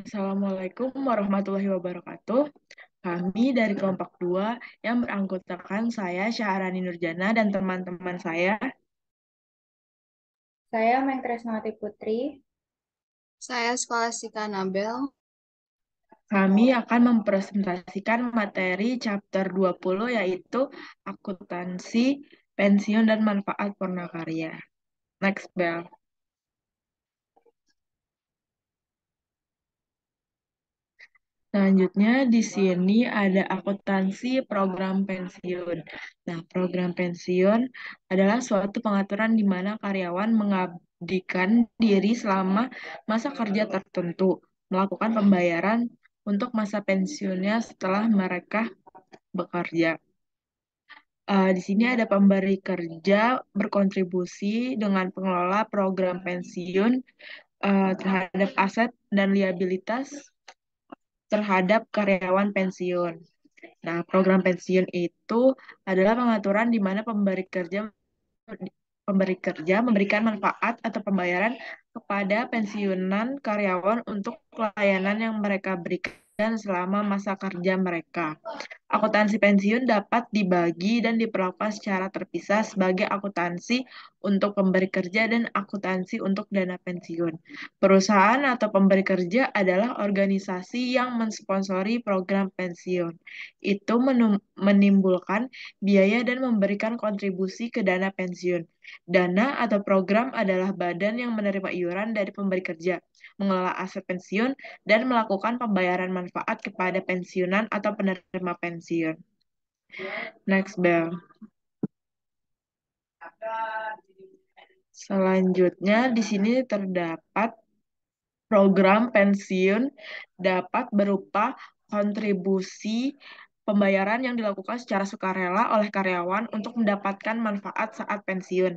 Assalamualaikum warahmatullahi wabarakatuh. Kami dari kelompok 2 yang beranggotakan saya Syaharani Nurjana dan teman-teman saya. Saya Mentresnawati Putri. Saya Skolastika Nabel. Kami akan mempresentasikan materi chapter 20 yaitu akuntansi, pensiun dan manfaat Pornakarya. Next bell. Selanjutnya di sini ada akuntansi program pensiun. Nah, program pensiun adalah suatu pengaturan di mana karyawan mengabdikan diri selama masa kerja tertentu, melakukan pembayaran untuk masa pensiunnya setelah mereka bekerja. Uh, di sini ada pemberi kerja berkontribusi dengan pengelola program pensiun uh, terhadap aset dan liabilitas terhadap karyawan pensiun. Nah, program pensiun itu adalah pengaturan di mana pemberi kerja pemberi kerja memberikan manfaat atau pembayaran kepada pensiunan karyawan untuk layanan yang mereka berikan dan selama masa kerja mereka. Akuntansi pensiun dapat dibagi dan diperlakukan secara terpisah sebagai akuntansi untuk pemberi kerja dan akuntansi untuk dana pensiun. Perusahaan atau pemberi kerja adalah organisasi yang mensponsori program pensiun. Itu menimbulkan biaya dan memberikan kontribusi ke dana pensiun. Dana atau program adalah badan yang menerima iuran dari pemberi kerja mengelola aset pensiun, dan melakukan pembayaran manfaat kepada pensiunan atau penerima pensiun. Next, bel. Selanjutnya, di sini terdapat program pensiun dapat berupa kontribusi pembayaran yang dilakukan secara sukarela oleh karyawan untuk mendapatkan manfaat saat pensiun.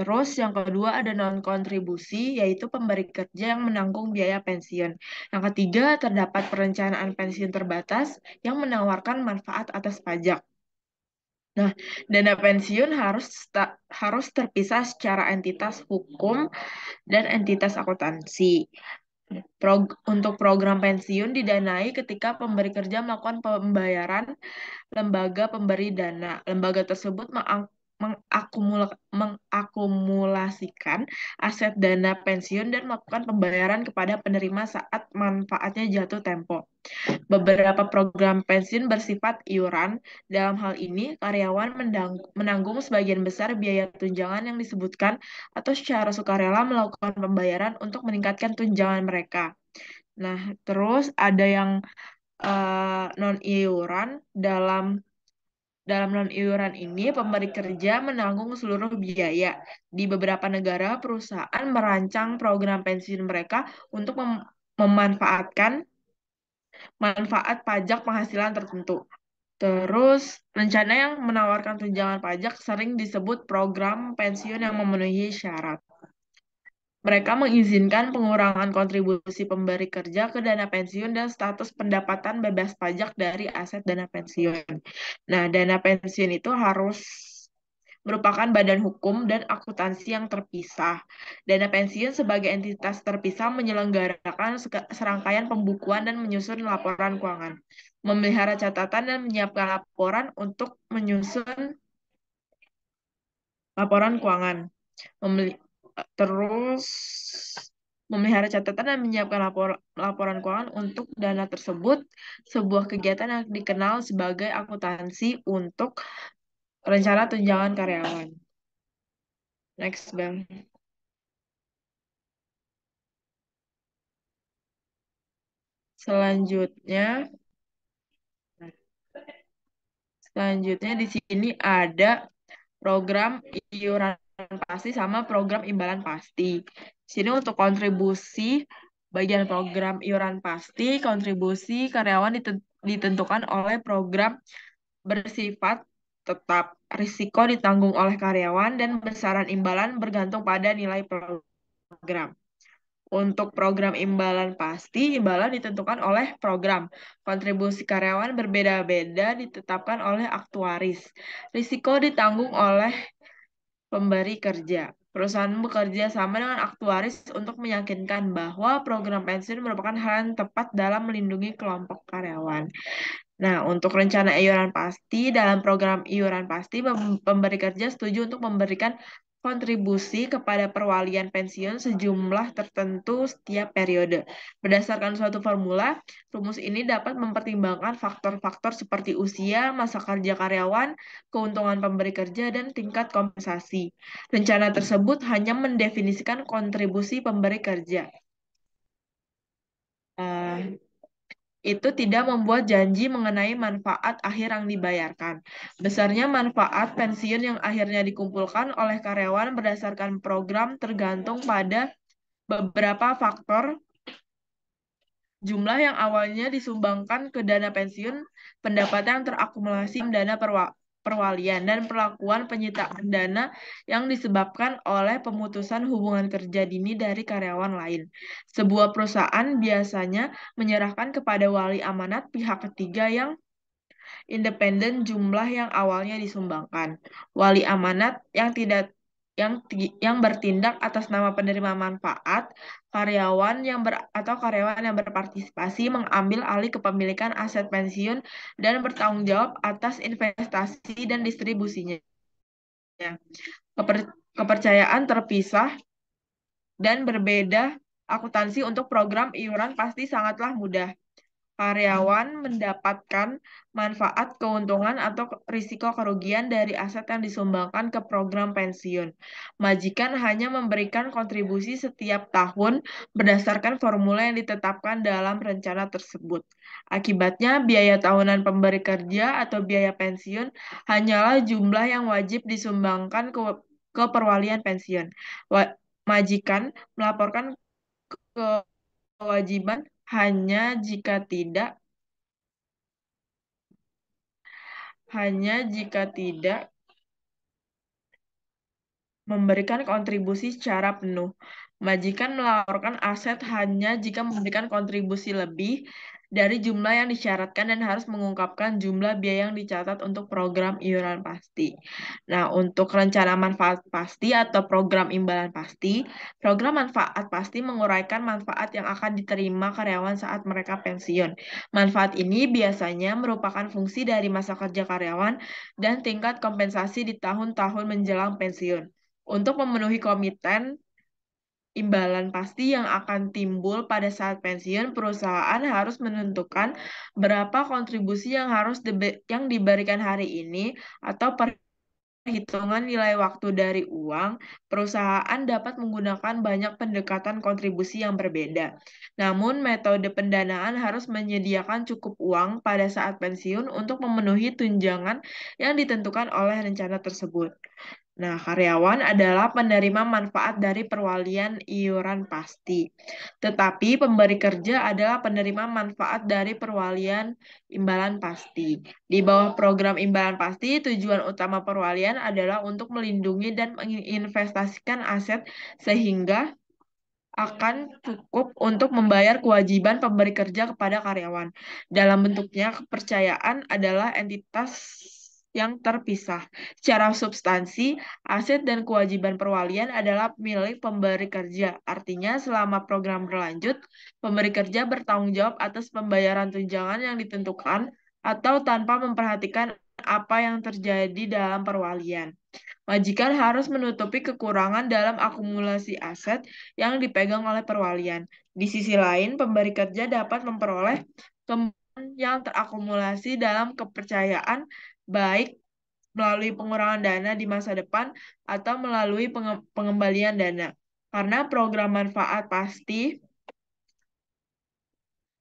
Terus yang kedua ada non-kontribusi, yaitu pemberi kerja yang menanggung biaya pensiun. Yang ketiga, terdapat perencanaan pensiun terbatas yang menawarkan manfaat atas pajak. Nah, dana pensiun harus harus terpisah secara entitas hukum dan entitas akuntansi. Pro untuk program pensiun didanai ketika pemberi kerja melakukan pembayaran lembaga pemberi dana. Lembaga tersebut mengakumula, mengakumulasikan aset dana pensiun dan melakukan pembayaran kepada penerima saat manfaatnya jatuh tempo. Beberapa program pensiun bersifat iuran. Dalam hal ini, karyawan menanggung sebagian besar biaya tunjangan yang disebutkan atau secara sukarela melakukan pembayaran untuk meningkatkan tunjangan mereka. Nah, terus ada yang uh, eh, non iuran dalam dalam non-iuran ini, pemberi kerja menanggung seluruh biaya. Di beberapa negara, perusahaan merancang program pensiun mereka untuk mem memanfaatkan manfaat pajak penghasilan tertentu. Terus, rencana yang menawarkan tunjangan pajak sering disebut program pensiun yang memenuhi syarat. Mereka mengizinkan pengurangan kontribusi pemberi kerja ke dana pensiun dan status pendapatan bebas pajak dari aset dana pensiun. Nah, dana pensiun itu harus merupakan badan hukum dan akuntansi yang terpisah. Dana pensiun sebagai entitas terpisah menyelenggarakan serangkaian pembukuan dan menyusun laporan keuangan, memelihara catatan dan menyiapkan laporan untuk menyusun laporan keuangan, terus memelihara catatan dan menyiapkan lapor laporan keuangan untuk dana tersebut, sebuah kegiatan yang dikenal sebagai akuntansi untuk rencana tunjangan karyawan. Next, Bang. Selanjutnya, selanjutnya di sini ada program iuran pasti sama program imbalan pasti. Sini untuk kontribusi bagian program iuran pasti, kontribusi karyawan ditentukan oleh program bersifat tetap. Risiko ditanggung oleh karyawan dan besaran imbalan bergantung pada nilai program. Untuk program imbalan pasti, imbalan ditentukan oleh program. Kontribusi karyawan berbeda-beda ditetapkan oleh aktuaris. Risiko ditanggung oleh pemberi kerja. Perusahaan bekerja sama dengan aktuaris untuk meyakinkan bahwa program pensiun merupakan hal yang tepat dalam melindungi kelompok karyawan. Nah, untuk rencana iuran pasti, dalam program iuran pasti, pemberi kerja setuju untuk memberikan kontribusi kepada perwalian pensiun sejumlah tertentu setiap periode. Berdasarkan suatu formula, rumus ini dapat mempertimbangkan faktor-faktor seperti usia, masa kerja karyawan, keuntungan pemberi kerja, dan tingkat kompensasi. Rencana tersebut hanya mendefinisikan kontribusi pemberi kerja. Eh, itu tidak membuat janji mengenai manfaat akhir yang dibayarkan. Besarnya manfaat pensiun yang akhirnya dikumpulkan oleh karyawan berdasarkan program tergantung pada beberapa faktor jumlah yang awalnya disumbangkan ke dana pensiun, pendapatan yang terakumulasi dana perwak perwalian dan perlakuan penyitaan dana yang disebabkan oleh pemutusan hubungan kerja dini dari karyawan lain. Sebuah perusahaan biasanya menyerahkan kepada wali amanat pihak ketiga yang independen jumlah yang awalnya disumbangkan. Wali amanat yang tidak yang yang bertindak atas nama penerima manfaat, karyawan yang ber, atau karyawan yang berpartisipasi mengambil alih kepemilikan aset pensiun dan bertanggung jawab atas investasi dan distribusinya. Keper, kepercayaan terpisah dan berbeda akuntansi untuk program iuran pasti sangatlah mudah karyawan mendapatkan manfaat, keuntungan, atau risiko kerugian dari aset yang disumbangkan ke program pensiun. Majikan hanya memberikan kontribusi setiap tahun berdasarkan formula yang ditetapkan dalam rencana tersebut. Akibatnya, biaya tahunan pemberi kerja atau biaya pensiun hanyalah jumlah yang wajib disumbangkan ke, ke perwalian pensiun. majikan melaporkan kewajiban hanya jika tidak hanya jika tidak memberikan kontribusi secara penuh. Majikan melaporkan aset hanya jika memberikan kontribusi lebih dari jumlah yang disyaratkan dan harus mengungkapkan jumlah biaya yang dicatat untuk program iuran pasti. Nah, untuk rencana manfaat pasti atau program imbalan pasti, program manfaat pasti menguraikan manfaat yang akan diterima karyawan saat mereka pensiun. Manfaat ini biasanya merupakan fungsi dari masa kerja karyawan dan tingkat kompensasi di tahun-tahun menjelang pensiun. Untuk memenuhi komiten imbalan pasti yang akan timbul pada saat pensiun, perusahaan harus menentukan berapa kontribusi yang harus di, yang diberikan hari ini atau perhitungan nilai waktu dari uang. Perusahaan dapat menggunakan banyak pendekatan kontribusi yang berbeda. Namun, metode pendanaan harus menyediakan cukup uang pada saat pensiun untuk memenuhi tunjangan yang ditentukan oleh rencana tersebut. Nah, karyawan adalah penerima manfaat dari perwalian iuran pasti. Tetapi pemberi kerja adalah penerima manfaat dari perwalian imbalan pasti. Di bawah program imbalan pasti, tujuan utama perwalian adalah untuk melindungi dan menginvestasikan aset sehingga akan cukup untuk membayar kewajiban pemberi kerja kepada karyawan. Dalam bentuknya, kepercayaan adalah entitas yang terpisah. Secara substansi, aset dan kewajiban perwalian adalah milik pemberi kerja. Artinya, selama program berlanjut, pemberi kerja bertanggung jawab atas pembayaran tunjangan yang ditentukan atau tanpa memperhatikan apa yang terjadi dalam perwalian. Majikan harus menutupi kekurangan dalam akumulasi aset yang dipegang oleh perwalian. Di sisi lain, pemberi kerja dapat memperoleh yang terakumulasi dalam kepercayaan baik melalui pengurangan dana di masa depan atau melalui penge pengembalian dana. Karena program manfaat pasti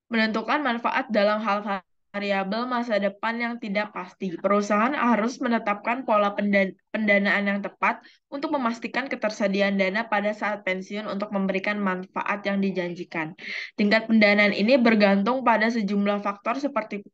menentukan manfaat dalam hal variabel masa depan yang tidak pasti. Perusahaan harus menetapkan pola pendan pendanaan yang tepat untuk memastikan ketersediaan dana pada saat pensiun untuk memberikan manfaat yang dijanjikan. Tingkat pendanaan ini bergantung pada sejumlah faktor seperti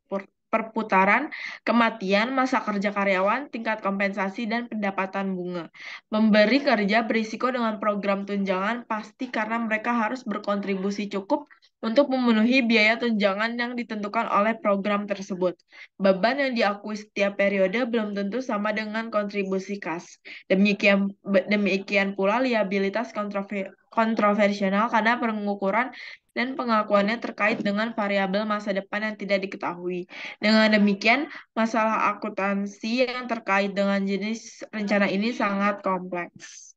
perputaran, kematian, masa kerja karyawan, tingkat kompensasi, dan pendapatan bunga. Memberi kerja berisiko dengan program tunjangan pasti karena mereka harus berkontribusi cukup untuk memenuhi biaya tunjangan yang ditentukan oleh program tersebut. Beban yang diakui setiap periode belum tentu sama dengan kontribusi kas. Demikian demikian pula liabilitas kontrover, kontroversial karena pengukuran dan pengakuannya terkait dengan variabel masa depan yang tidak diketahui. Dengan demikian, masalah akuntansi yang terkait dengan jenis rencana ini sangat kompleks.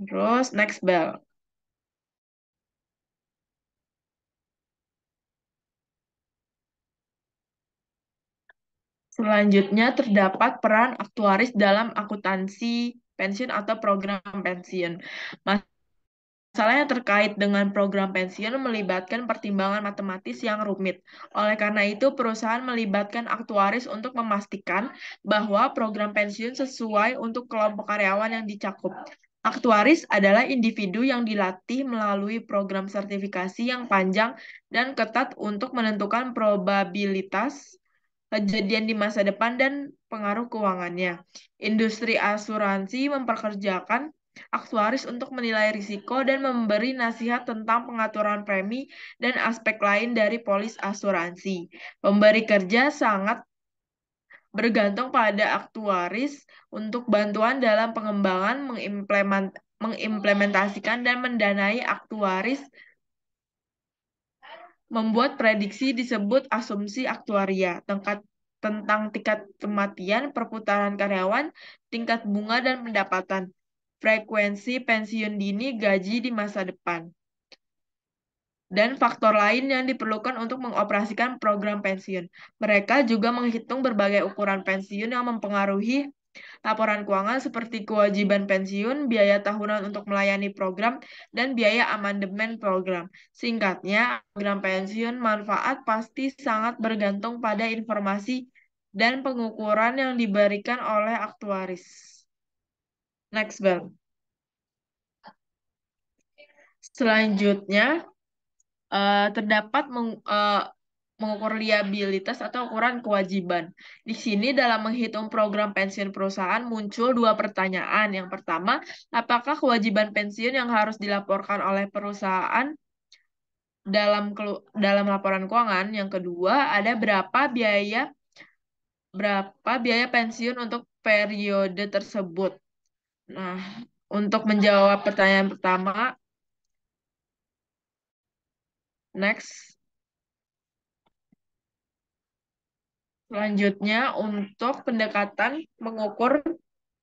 Terus next bell. Selanjutnya terdapat peran aktuaris dalam akuntansi pensiun atau program pensiun. Masalah yang terkait dengan program pensiun melibatkan pertimbangan matematis yang rumit. Oleh karena itu, perusahaan melibatkan aktuaris untuk memastikan bahwa program pensiun sesuai untuk kelompok karyawan yang dicakup. Aktuaris adalah individu yang dilatih melalui program sertifikasi yang panjang dan ketat untuk menentukan probabilitas kejadian di masa depan dan pengaruh keuangannya. Industri asuransi memperkerjakan aktuaris untuk menilai risiko dan memberi nasihat tentang pengaturan premi dan aspek lain dari polis asuransi. Pemberi kerja sangat bergantung pada aktuaris untuk bantuan dalam pengembangan mengimplementasikan dan mendanai aktuaris membuat prediksi disebut asumsi aktuaria tingkat tentang tingkat kematian, perputaran karyawan, tingkat bunga dan pendapatan, frekuensi pensiun dini, gaji di masa depan, dan faktor lain yang diperlukan untuk mengoperasikan program pensiun. Mereka juga menghitung berbagai ukuran pensiun yang mempengaruhi Laporan keuangan seperti kewajiban pensiun, biaya tahunan untuk melayani program, dan biaya amandemen program. Singkatnya, program pensiun manfaat pasti sangat bergantung pada informasi dan pengukuran yang diberikan oleh aktuaris. Next, Bang. Selanjutnya, eh, terdapat eh, mengukur liabilitas atau ukuran kewajiban. Di sini dalam menghitung program pensiun perusahaan muncul dua pertanyaan. Yang pertama, apakah kewajiban pensiun yang harus dilaporkan oleh perusahaan dalam dalam laporan keuangan? Yang kedua, ada berapa biaya berapa biaya pensiun untuk periode tersebut? Nah, untuk menjawab pertanyaan pertama, next Selanjutnya untuk pendekatan mengukur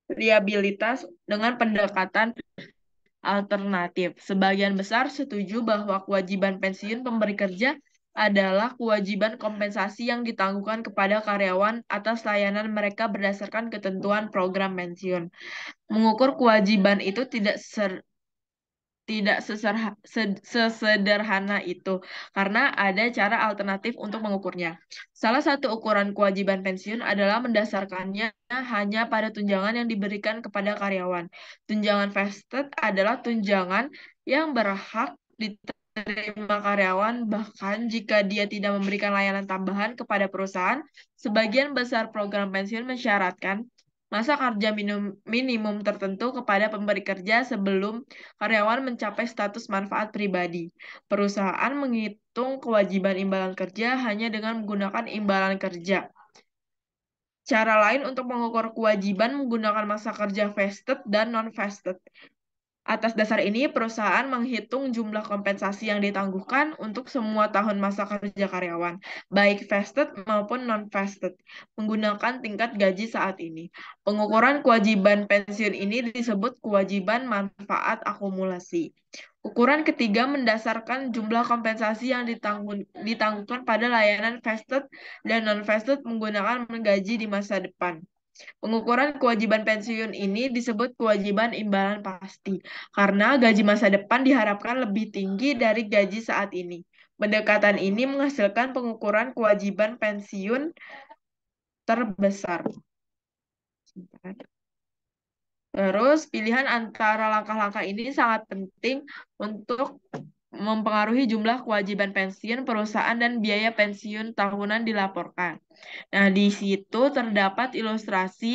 liabilitas dengan pendekatan alternatif. Sebagian besar setuju bahwa kewajiban pensiun pemberi kerja adalah kewajiban kompensasi yang ditangguhkan kepada karyawan atas layanan mereka berdasarkan ketentuan program pensiun. Mengukur kewajiban itu tidak ser tidak sesederhana itu karena ada cara alternatif untuk mengukurnya. Salah satu ukuran kewajiban pensiun adalah mendasarkannya hanya pada tunjangan yang diberikan kepada karyawan. Tunjangan vested adalah tunjangan yang berhak diterima karyawan bahkan jika dia tidak memberikan layanan tambahan kepada perusahaan. Sebagian besar program pensiun mensyaratkan masa kerja minimum, minimum tertentu kepada pemberi kerja sebelum karyawan mencapai status manfaat pribadi. Perusahaan menghitung kewajiban imbalan kerja hanya dengan menggunakan imbalan kerja. Cara lain untuk mengukur kewajiban menggunakan masa kerja vested dan non-vested. Atas dasar ini, perusahaan menghitung jumlah kompensasi yang ditangguhkan untuk semua tahun masa kerja karyawan, baik vested maupun non-vested, menggunakan tingkat gaji saat ini. Pengukuran kewajiban pensiun ini disebut kewajiban manfaat akumulasi. Ukuran ketiga mendasarkan jumlah kompensasi yang ditangguhkan pada layanan vested dan non-vested menggunakan gaji di masa depan. Pengukuran kewajiban pensiun ini disebut kewajiban imbalan pasti, karena gaji masa depan diharapkan lebih tinggi dari gaji saat ini. Pendekatan ini menghasilkan pengukuran kewajiban pensiun terbesar. Terus pilihan antara langkah-langkah ini sangat penting untuk mempengaruhi jumlah kewajiban pensiun perusahaan dan biaya pensiun tahunan dilaporkan. Nah, di situ terdapat ilustrasi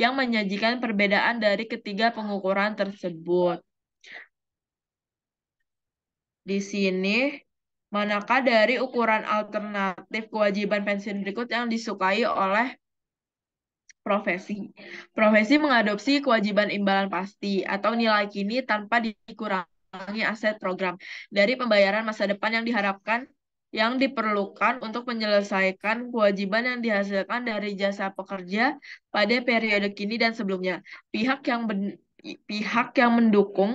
yang menyajikan perbedaan dari ketiga pengukuran tersebut. Di sini, manakah dari ukuran alternatif kewajiban pensiun berikut yang disukai oleh profesi? Profesi mengadopsi kewajiban imbalan pasti atau nilai kini tanpa dikurangi mengurangi aset program dari pembayaran masa depan yang diharapkan yang diperlukan untuk menyelesaikan kewajiban yang dihasilkan dari jasa pekerja pada periode kini dan sebelumnya. Pihak yang ben, pihak yang mendukung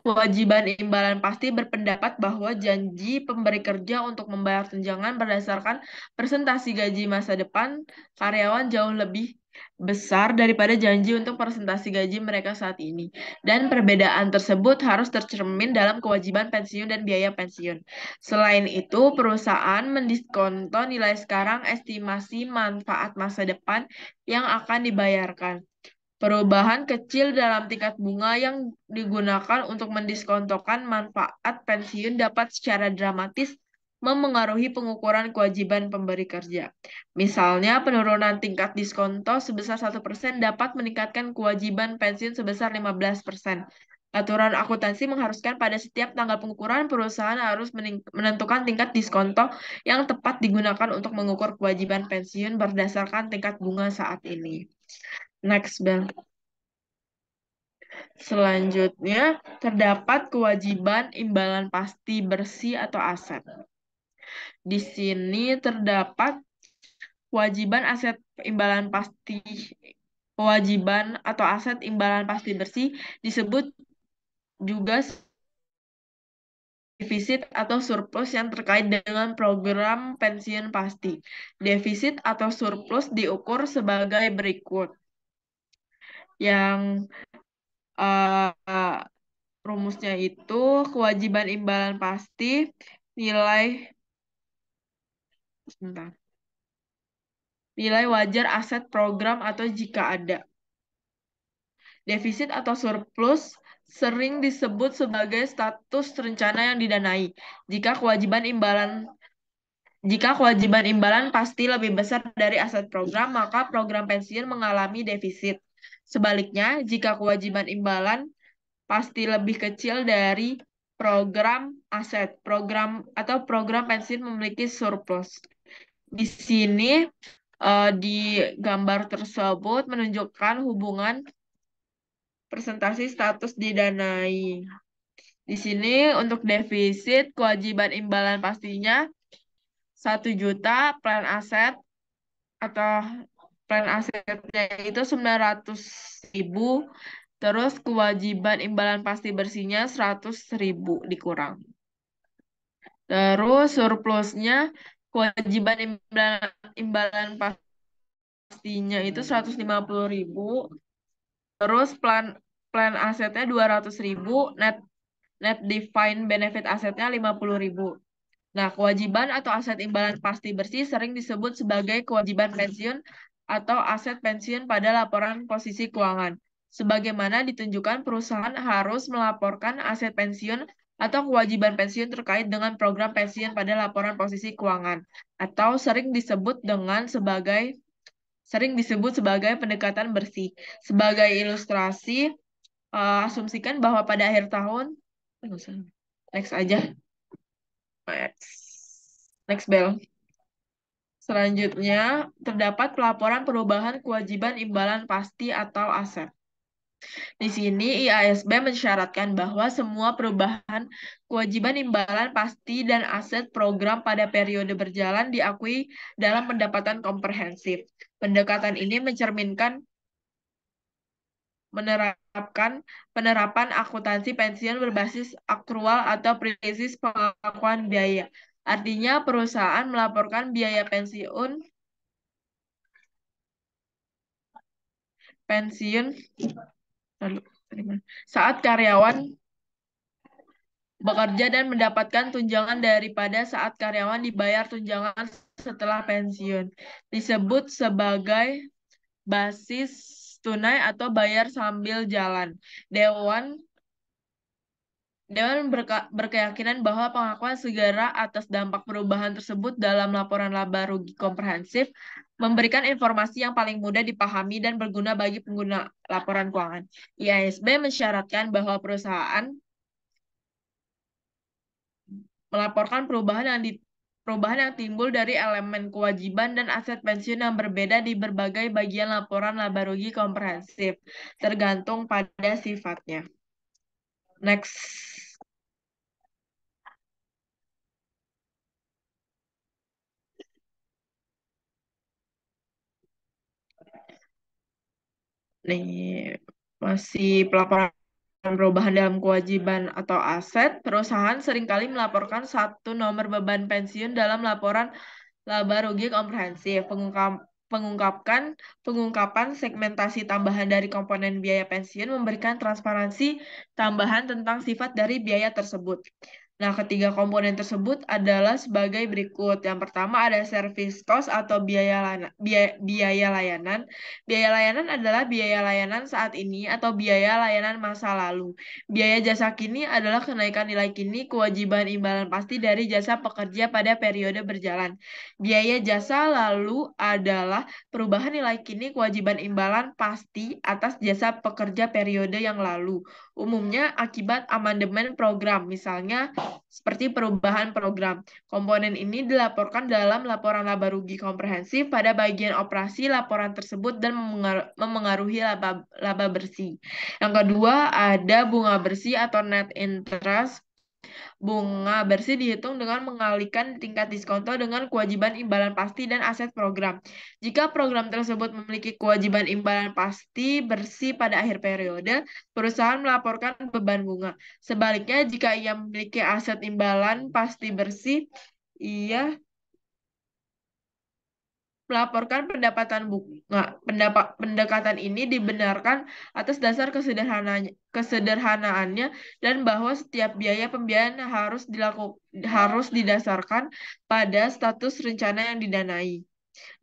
kewajiban imbalan pasti berpendapat bahwa janji pemberi kerja untuk membayar tunjangan berdasarkan presentasi gaji masa depan karyawan jauh lebih besar daripada janji untuk presentasi gaji mereka saat ini. Dan perbedaan tersebut harus tercermin dalam kewajiban pensiun dan biaya pensiun. Selain itu, perusahaan mendiskonto nilai sekarang estimasi manfaat masa depan yang akan dibayarkan. Perubahan kecil dalam tingkat bunga yang digunakan untuk mendiskontokan manfaat pensiun dapat secara dramatis memengaruhi pengukuran kewajiban pemberi kerja. Misalnya, penurunan tingkat diskon sebesar 1% dapat meningkatkan kewajiban pensiun sebesar 15%. Aturan akuntansi mengharuskan pada setiap tanggal pengukuran perusahaan harus menentukan tingkat diskonto yang tepat digunakan untuk mengukur kewajiban pensiun berdasarkan tingkat bunga saat ini. Next, bang. Selanjutnya, terdapat kewajiban imbalan pasti bersih atau aset. Di sini terdapat kewajiban aset imbalan pasti kewajiban atau aset imbalan pasti bersih disebut juga defisit atau surplus yang terkait dengan program pensiun pasti. Defisit atau surplus diukur sebagai berikut. Yang uh, rumusnya itu kewajiban imbalan pasti nilai sebentar. Nilai wajar aset program atau jika ada. Defisit atau surplus sering disebut sebagai status rencana yang didanai. Jika kewajiban imbalan jika kewajiban imbalan pasti lebih besar dari aset program, maka program pensiun mengalami defisit. Sebaliknya, jika kewajiban imbalan pasti lebih kecil dari program aset, program atau program pensiun memiliki surplus. Di sini uh, di gambar tersebut menunjukkan hubungan presentasi status didanai. Di sini untuk defisit kewajiban imbalan pastinya 1 juta plan aset atau plan asetnya itu 900 ribu terus kewajiban imbalan pasti bersihnya 100 ribu dikurang. Terus surplusnya kewajiban imbalan, imbalan pastinya itu hmm. puluh ribu terus plan plan asetnya ratus ribu net net defined benefit asetnya puluh ribu nah kewajiban atau aset imbalan pasti bersih sering disebut sebagai kewajiban pensiun atau aset pensiun pada laporan posisi keuangan sebagaimana ditunjukkan perusahaan harus melaporkan aset pensiun atau kewajiban pensiun terkait dengan program pensiun pada laporan posisi keuangan atau sering disebut dengan sebagai sering disebut sebagai pendekatan bersih. Sebagai ilustrasi, uh, asumsikan bahwa pada akhir tahun eh, next aja. Next. Next bell. Selanjutnya, terdapat pelaporan perubahan kewajiban imbalan pasti atau aset. Di sini, IASB mensyaratkan bahwa semua perubahan kewajiban imbalan pasti dan aset program pada periode berjalan diakui dalam pendapatan komprehensif. Pendekatan ini mencerminkan menerapkan penerapan akuntansi pensiun berbasis akrual atau prinsip pengakuan biaya. Artinya perusahaan melaporkan biaya pensiun pensiun lalu saat karyawan bekerja dan mendapatkan tunjangan daripada saat karyawan dibayar tunjangan setelah pensiun. Disebut sebagai basis tunai atau bayar sambil jalan. Dewan Dewan berke, berkeyakinan bahwa pengakuan segera atas dampak perubahan tersebut dalam laporan laba rugi komprehensif memberikan informasi yang paling mudah dipahami dan berguna bagi pengguna laporan keuangan. IASB mensyaratkan bahwa perusahaan melaporkan perubahan yang di, perubahan yang timbul dari elemen kewajiban dan aset pensiun yang berbeda di berbagai bagian laporan laba rugi komprehensif, tergantung pada sifatnya. Next. Nih, masih pelaporan perubahan dalam kewajiban atau aset, perusahaan seringkali melaporkan satu nomor beban pensiun dalam laporan laba rugi komprehensif. Pengungkap, pengungkapkan pengungkapan segmentasi tambahan dari komponen biaya pensiun memberikan transparansi tambahan tentang sifat dari biaya tersebut. Nah, ketiga komponen tersebut adalah sebagai berikut. Yang pertama ada service cost atau biaya layana, biaya, biaya layanan. Biaya layanan adalah biaya layanan saat ini atau biaya layanan masa lalu. Biaya jasa kini adalah kenaikan nilai kini kewajiban imbalan pasti dari jasa pekerja pada periode berjalan. Biaya jasa lalu adalah perubahan nilai kini kewajiban imbalan pasti atas jasa pekerja periode yang lalu. Umumnya akibat amandemen program, misalnya seperti perubahan program. Komponen ini dilaporkan dalam laporan laba rugi komprehensif pada bagian operasi laporan tersebut dan memengaruhi laba, laba bersih. Yang kedua, ada bunga bersih atau net interest Bunga bersih dihitung dengan mengalihkan tingkat diskonto dengan kewajiban imbalan pasti dan aset program. Jika program tersebut memiliki kewajiban imbalan pasti bersih pada akhir periode, perusahaan melaporkan beban bunga. Sebaliknya, jika ia memiliki aset imbalan pasti bersih, ia melaporkan pendapatan bunga. Pendapat pendekatan ini dibenarkan atas dasar kesederhananya, kesederhanaannya dan bahwa setiap biaya pembiayaan harus dilakukan harus didasarkan pada status rencana yang didanai.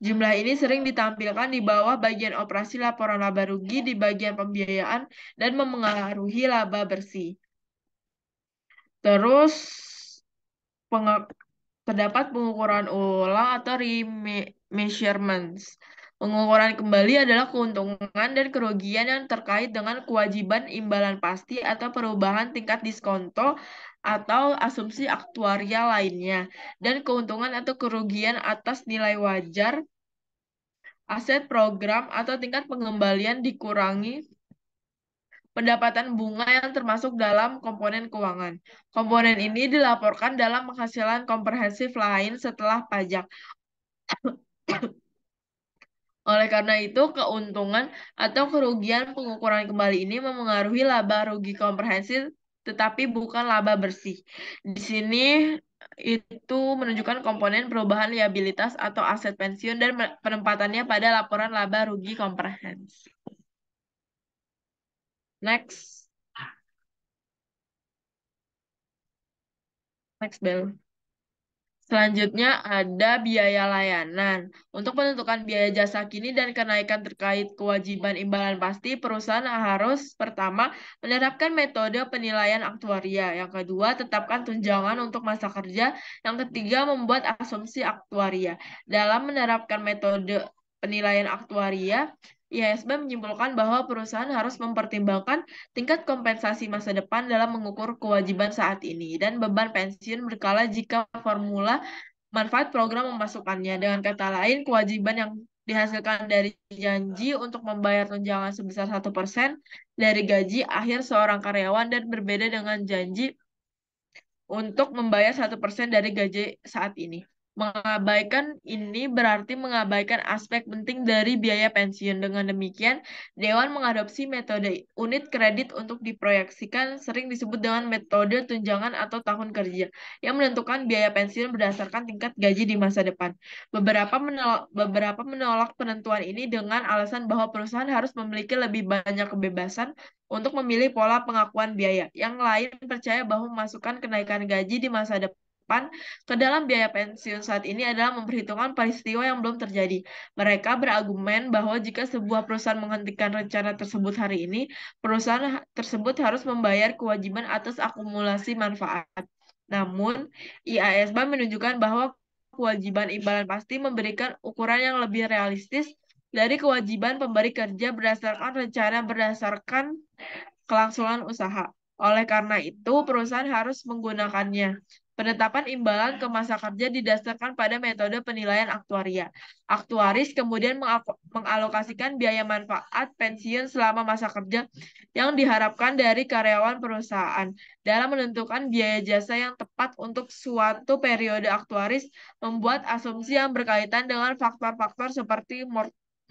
Jumlah ini sering ditampilkan di bawah bagian operasi laporan laba rugi di bagian pembiayaan dan memengaruhi laba bersih. Terus terdapat pengukuran ulang atau measurements. Pengukuran kembali adalah keuntungan dan kerugian yang terkait dengan kewajiban imbalan pasti atau perubahan tingkat diskonto atau asumsi aktuaria lainnya, dan keuntungan atau kerugian atas nilai wajar aset program atau tingkat pengembalian dikurangi pendapatan bunga yang termasuk dalam komponen keuangan. Komponen ini dilaporkan dalam penghasilan komprehensif lain setelah pajak. Oleh karena itu, keuntungan atau kerugian pengukuran kembali ini memengaruhi laba rugi komprehensif tetapi bukan laba bersih. Di sini itu menunjukkan komponen perubahan liabilitas atau aset pensiun dan penempatannya pada laporan laba rugi komprehensif. Next. Next, Bell. Selanjutnya ada biaya layanan. Untuk menentukan biaya jasa kini dan kenaikan terkait kewajiban imbalan pasti, perusahaan harus pertama menerapkan metode penilaian aktuaria, yang kedua tetapkan tunjangan untuk masa kerja, yang ketiga membuat asumsi aktuaria. Dalam menerapkan metode penilaian aktuaria, IASB menyimpulkan bahwa perusahaan harus mempertimbangkan tingkat kompensasi masa depan dalam mengukur kewajiban saat ini dan beban pensiun berkala jika formula manfaat program memasukkannya. Dengan kata lain, kewajiban yang dihasilkan dari janji untuk membayar tunjangan sebesar satu persen dari gaji akhir seorang karyawan dan berbeda dengan janji untuk membayar satu persen dari gaji saat ini. Mengabaikan ini berarti mengabaikan aspek penting dari biaya pensiun. Dengan demikian, Dewan mengadopsi metode unit kredit untuk diproyeksikan sering disebut dengan metode tunjangan atau tahun kerja yang menentukan biaya pensiun berdasarkan tingkat gaji di masa depan. Beberapa menolak, beberapa menolak penentuan ini dengan alasan bahwa perusahaan harus memiliki lebih banyak kebebasan untuk memilih pola pengakuan biaya. Yang lain percaya bahwa masukan kenaikan gaji di masa depan depan ke dalam biaya pensiun saat ini adalah memperhitungkan peristiwa yang belum terjadi. Mereka berargumen bahwa jika sebuah perusahaan menghentikan rencana tersebut hari ini, perusahaan tersebut harus membayar kewajiban atas akumulasi manfaat. Namun, IASB menunjukkan bahwa kewajiban imbalan pasti memberikan ukuran yang lebih realistis dari kewajiban pemberi kerja berdasarkan rencana berdasarkan kelangsungan usaha. Oleh karena itu, perusahaan harus menggunakannya. Penetapan imbalan ke masa kerja didasarkan pada metode penilaian aktuaria. Aktuaris kemudian mengalokasikan biaya manfaat pensiun selama masa kerja yang diharapkan dari karyawan perusahaan. Dalam menentukan biaya jasa yang tepat untuk suatu periode aktuaris, membuat asumsi yang berkaitan dengan faktor-faktor seperti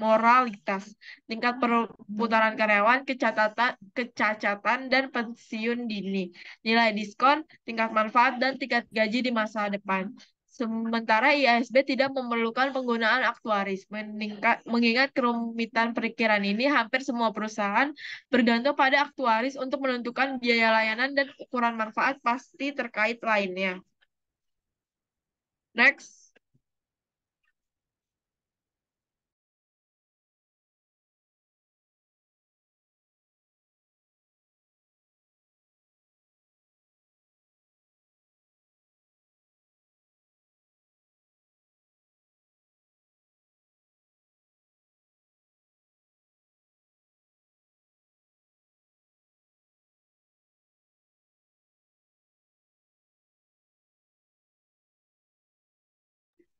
moralitas, tingkat hmm. perputaran karyawan, kecatatan, kecacatan, dan pensiun dini, nilai diskon, tingkat manfaat, dan tingkat gaji di masa depan. Sementara IASB tidak memerlukan penggunaan aktuaris, meningkat, mengingat kerumitan perikiran ini hampir semua perusahaan bergantung pada aktuaris untuk menentukan biaya layanan dan ukuran manfaat pasti terkait lainnya. Next.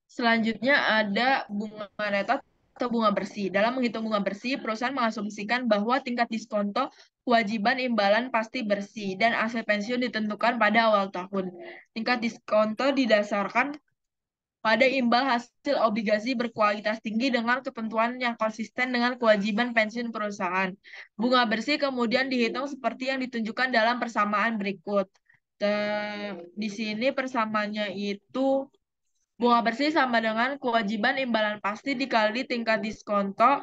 Selanjutnya ada bunga neto atau bunga bersih. Dalam menghitung bunga bersih, perusahaan mengasumsikan bahwa tingkat diskonto kewajiban imbalan pasti bersih dan aset pensiun ditentukan pada awal tahun. Tingkat diskonto didasarkan pada imbal hasil obligasi berkualitas tinggi dengan ketentuan yang konsisten dengan kewajiban pensiun perusahaan. Bunga bersih kemudian dihitung seperti yang ditunjukkan dalam persamaan berikut. Di sini persamaannya itu Bunga bersih sama dengan kewajiban imbalan pasti dikali tingkat diskonto,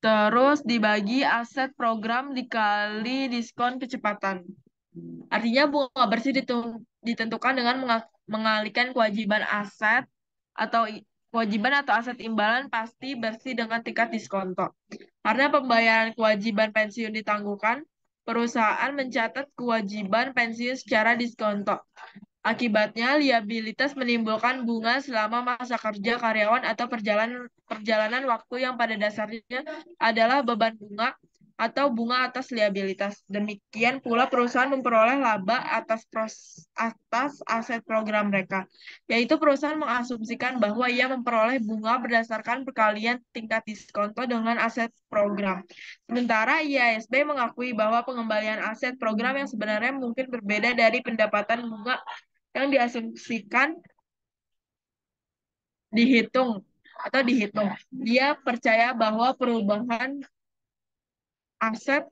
terus dibagi aset program dikali diskon kecepatan. Artinya bunga bersih ditentukan dengan mengalihkan kewajiban aset atau kewajiban atau aset imbalan pasti bersih dengan tingkat diskonto. Karena pembayaran kewajiban pensiun ditangguhkan, perusahaan mencatat kewajiban pensiun secara diskonto. Akibatnya, liabilitas menimbulkan bunga selama masa kerja karyawan atau perjalanan perjalanan waktu yang pada dasarnya adalah beban bunga atau bunga atas liabilitas. Demikian pula perusahaan memperoleh laba atas pros, atas aset program mereka, yaitu perusahaan mengasumsikan bahwa ia memperoleh bunga berdasarkan perkalian tingkat diskonto dengan aset program. Sementara IASB mengakui bahwa pengembalian aset program yang sebenarnya mungkin berbeda dari pendapatan bunga yang diasumsikan dihitung atau dihitung. Dia percaya bahwa perubahan aset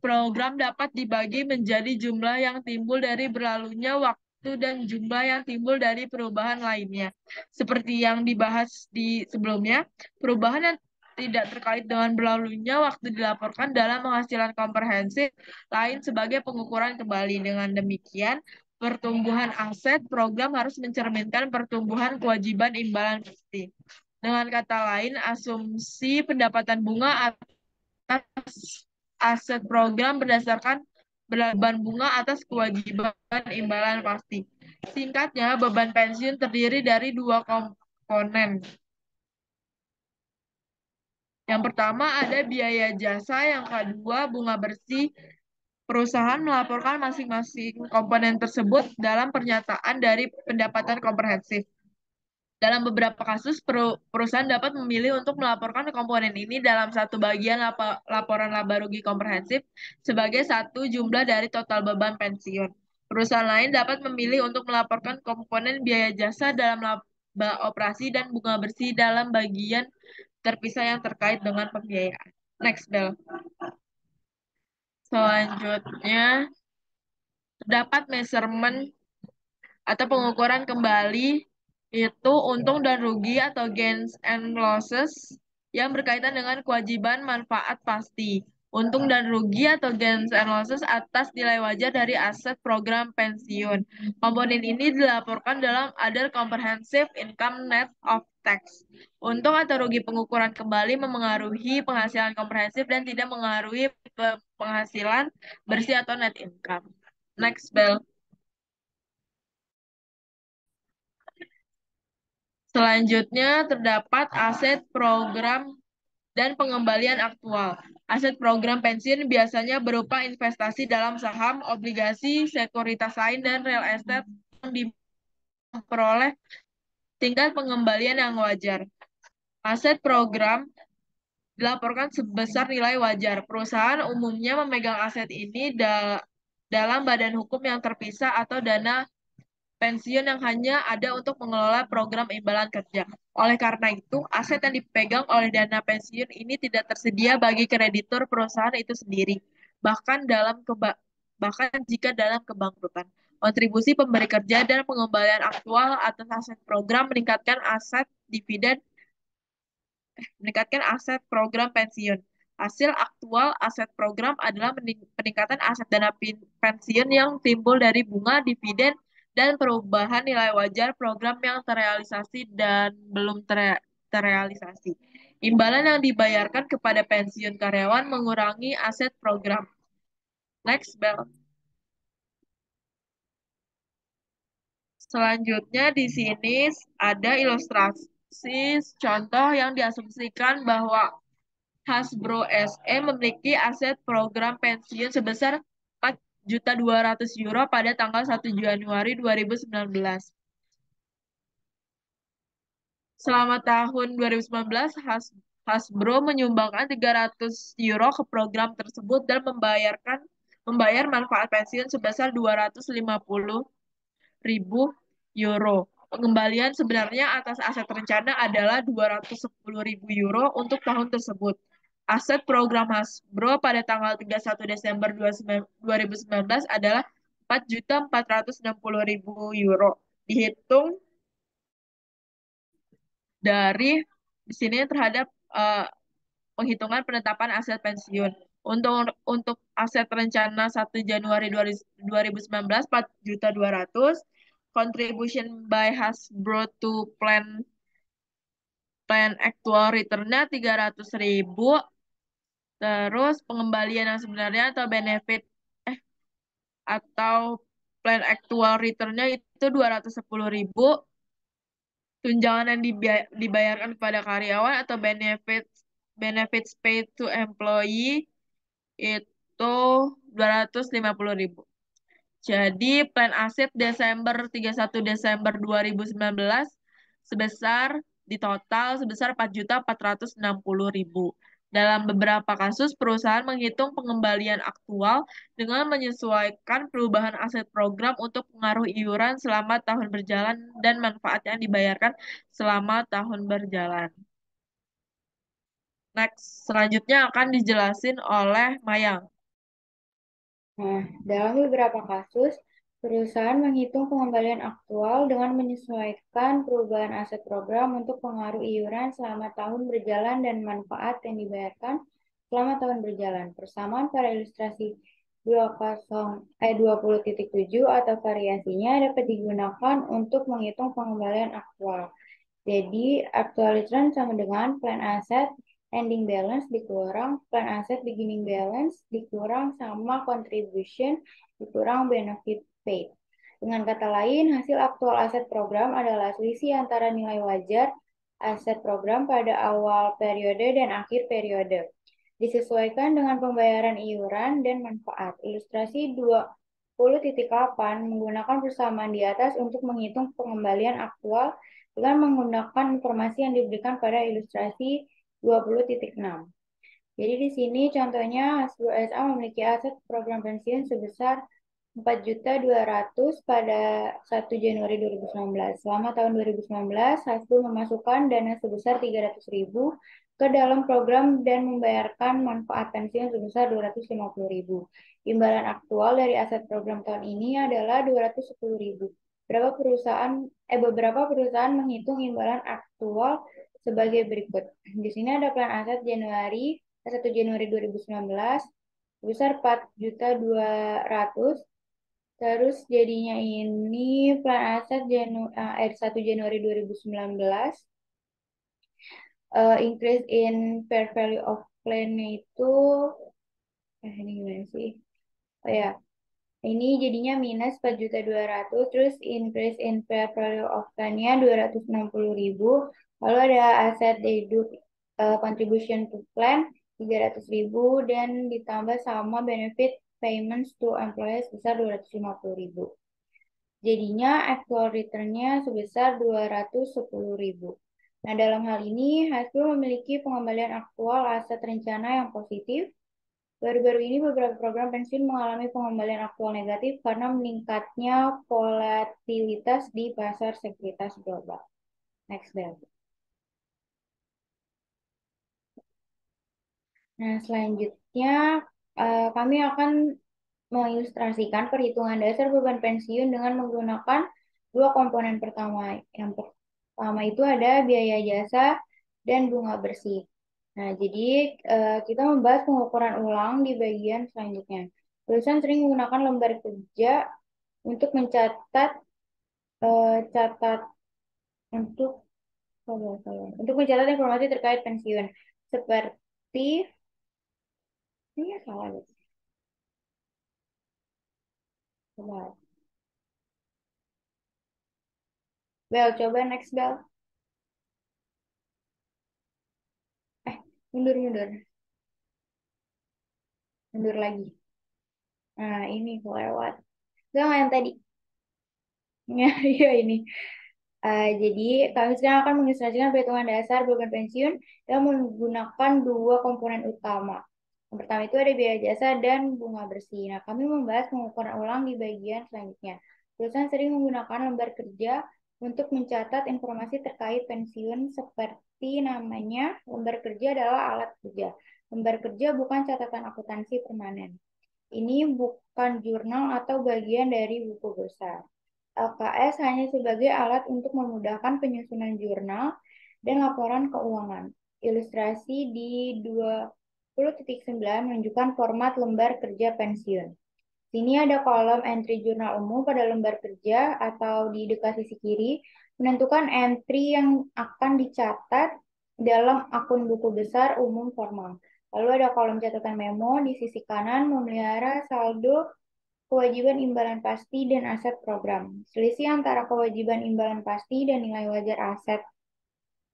program dapat dibagi menjadi jumlah yang timbul dari berlalunya waktu dan jumlah yang timbul dari perubahan lainnya. Seperti yang dibahas di sebelumnya, perubahan yang tidak terkait dengan berlalunya waktu dilaporkan dalam penghasilan komprehensif lain sebagai pengukuran kembali. Dengan demikian, pertumbuhan aset program harus mencerminkan pertumbuhan kewajiban imbalan pasti. Dengan kata lain, asumsi pendapatan bunga atau atas aset program berdasarkan beban bunga atas kewajiban imbalan pasti. Singkatnya, beban pensiun terdiri dari dua komponen. Yang pertama ada biaya jasa, yang kedua bunga bersih. Perusahaan melaporkan masing-masing komponen tersebut dalam pernyataan dari pendapatan komprehensif. Dalam beberapa kasus, perusahaan dapat memilih untuk melaporkan komponen ini dalam satu bagian laporan laba rugi komprehensif sebagai satu jumlah dari total beban pensiun. Perusahaan lain dapat memilih untuk melaporkan komponen biaya jasa dalam laba operasi dan bunga bersih dalam bagian terpisah yang terkait dengan pembiayaan. Next, Bel. Selanjutnya, terdapat measurement atau pengukuran kembali itu untung dan rugi atau gains and losses yang berkaitan dengan kewajiban manfaat pasti. Untung dan rugi atau gains and losses atas nilai wajar dari aset program pensiun. Komponen ini dilaporkan dalam Other Comprehensive Income Net of Tax. Untung atau rugi pengukuran kembali memengaruhi penghasilan komprehensif dan tidak mengaruhi penghasilan bersih atau net income. Next, Bell. Selanjutnya terdapat aset program dan pengembalian aktual. Aset program pensiun biasanya berupa investasi dalam saham, obligasi, sekuritas lain, dan real estate yang diperoleh tingkat pengembalian yang wajar. Aset program dilaporkan sebesar nilai wajar. Perusahaan umumnya memegang aset ini dalam badan hukum yang terpisah atau dana pensiun yang hanya ada untuk mengelola program imbalan kerja. Oleh karena itu, aset yang dipegang oleh dana pensiun ini tidak tersedia bagi kreditur perusahaan itu sendiri, bahkan dalam keba bahkan jika dalam kebangkrutan. Kontribusi pemberi kerja dan pengembalian aktual atas aset program meningkatkan aset dividen eh, meningkatkan aset program pensiun. Hasil aktual aset program adalah peningkatan aset dana pensiun yang timbul dari bunga, dividen, dan perubahan nilai wajar program yang terrealisasi dan belum ter terrealisasi. Imbalan yang dibayarkan kepada pensiun karyawan mengurangi aset program. Next, Bell. Selanjutnya di sini ada ilustrasi contoh yang diasumsikan bahwa Hasbro SE memiliki aset program pensiun sebesar juta dua ratus euro pada tanggal 1 Januari 2019. Selama tahun 2019, Has Hasbro menyumbangkan 300 euro ke program tersebut dan membayarkan membayar manfaat pensiun sebesar 250 ribu euro. Pengembalian sebenarnya atas aset rencana adalah 210 ribu euro untuk tahun tersebut aset program Hasbro pada tanggal 31 Desember 2019 adalah 4.460.000 euro. Dihitung dari di sini terhadap uh, penghitungan penetapan aset pensiun. Untuk untuk aset rencana 1 Januari 2019 4.200 contribution by Hasbro to plan plan actual return-nya Terus pengembalian yang sebenarnya atau benefit eh atau plan actual return-nya itu 210.000 tunjangan yang dibayar, dibayarkan kepada karyawan atau benefit benefits paid to employee itu 250.000. Jadi plan aset Desember 31 Desember 2019 sebesar di total sebesar 4.460.000. Dalam beberapa kasus, perusahaan menghitung pengembalian aktual dengan menyesuaikan perubahan aset program untuk pengaruh iuran selama tahun berjalan dan manfaat yang dibayarkan selama tahun berjalan. Next, selanjutnya akan dijelasin oleh Mayang. Nah, dalam beberapa kasus, Perusahaan menghitung pengembalian aktual dengan menyesuaikan perubahan aset program untuk pengaruh iuran selama tahun berjalan dan manfaat yang dibayarkan selama tahun berjalan. Persamaan pada ilustrasi 20, eh, 20.7 atau variasinya dapat digunakan untuk menghitung pengembalian aktual. Jadi, actual return sama dengan plan aset ending balance dikurang plan aset beginning balance dikurang sama contribution dikurang benefit paid. Dengan kata lain, hasil aktual aset program adalah selisih antara nilai wajar aset program pada awal periode dan akhir periode. Disesuaikan dengan pembayaran iuran dan manfaat. Ilustrasi 20.8 menggunakan persamaan di atas untuk menghitung pengembalian aktual dengan menggunakan informasi yang diberikan pada ilustrasi 20.6. Jadi di sini contohnya Hasbro SA memiliki aset program pensiun sebesar empat juta dua ratus pada satu Januari dua ribu sembilan belas Selama tahun dua ribu sembilan 2019, Hasbro memasukkan dana sebesar tiga ratus ribu ke dalam program dan membayarkan manfaat pensiun sebesar dua ratus lima puluh ribu Imbalan aktual dari aset program tahun ini adalah dua ratus sepuluh ribu Berapa perusahaan eh beberapa perusahaan menghitung imbalan aktual sebagai berikut. Di sini ada plan aset Januari satu Januari dua ribu sembilan 2019 sebesar ratus Terus jadinya ini plan aset Janu uh, r 1 Januari 2019 uh, eh, increase in fair value of plan itu eh, ini gimana sih? Oh ya. Yeah. Ini jadinya minus 4.200 terus increase in fair value of plan-nya 260.000. Lalu ada aset deduct uh, eh, contribution to plan 300.000 dan ditambah sama benefit payments to employees sebesar 250.000. Jadinya actual return-nya sebesar 210.000. Nah, dalam hal ini hasil memiliki pengembalian aktual aset rencana yang positif. Baru-baru ini beberapa program pensiun mengalami pengembalian aktual negatif karena meningkatnya volatilitas di pasar sekuritas global. Next, slide. Nah, selanjutnya Eh, kami akan mengilustrasikan perhitungan dasar beban pensiun dengan menggunakan dua komponen pertama. Yang pertama itu ada biaya jasa dan bunga bersih. Nah, jadi eh, kita membahas pengukuran ulang di bagian selanjutnya. Perusahaan sering menggunakan lembar kerja untuk mencatat eh, catat untuk untuk mencatat informasi terkait pensiun seperti Iya salah nih. Bel, coba next Bel. Eh, mundur, mundur. Mundur lagi. Nah, ini kelewat. Sama yang tadi. Ya, iya ini. Uh, jadi, kami sekarang akan mengilustrasikan perhitungan dasar beban pensiun yang menggunakan dua komponen utama. Yang pertama itu ada biaya jasa dan bunga bersih. Nah, kami membahas pengukuran ulang di bagian selanjutnya. Perusahaan sering menggunakan lembar kerja untuk mencatat informasi terkait pensiun seperti namanya lembar kerja adalah alat kerja. Lembar kerja bukan catatan akuntansi permanen. Ini bukan jurnal atau bagian dari buku besar. LKS hanya sebagai alat untuk memudahkan penyusunan jurnal dan laporan keuangan. Ilustrasi di dua 10.9 menunjukkan format lembar kerja pensiun. Sini ada kolom entry jurnal umum pada lembar kerja atau di dekat sisi kiri, menentukan entry yang akan dicatat dalam akun buku besar umum formal. Lalu ada kolom catatan memo di sisi kanan memelihara saldo kewajiban imbalan pasti dan aset program. Selisih antara kewajiban imbalan pasti dan nilai wajar aset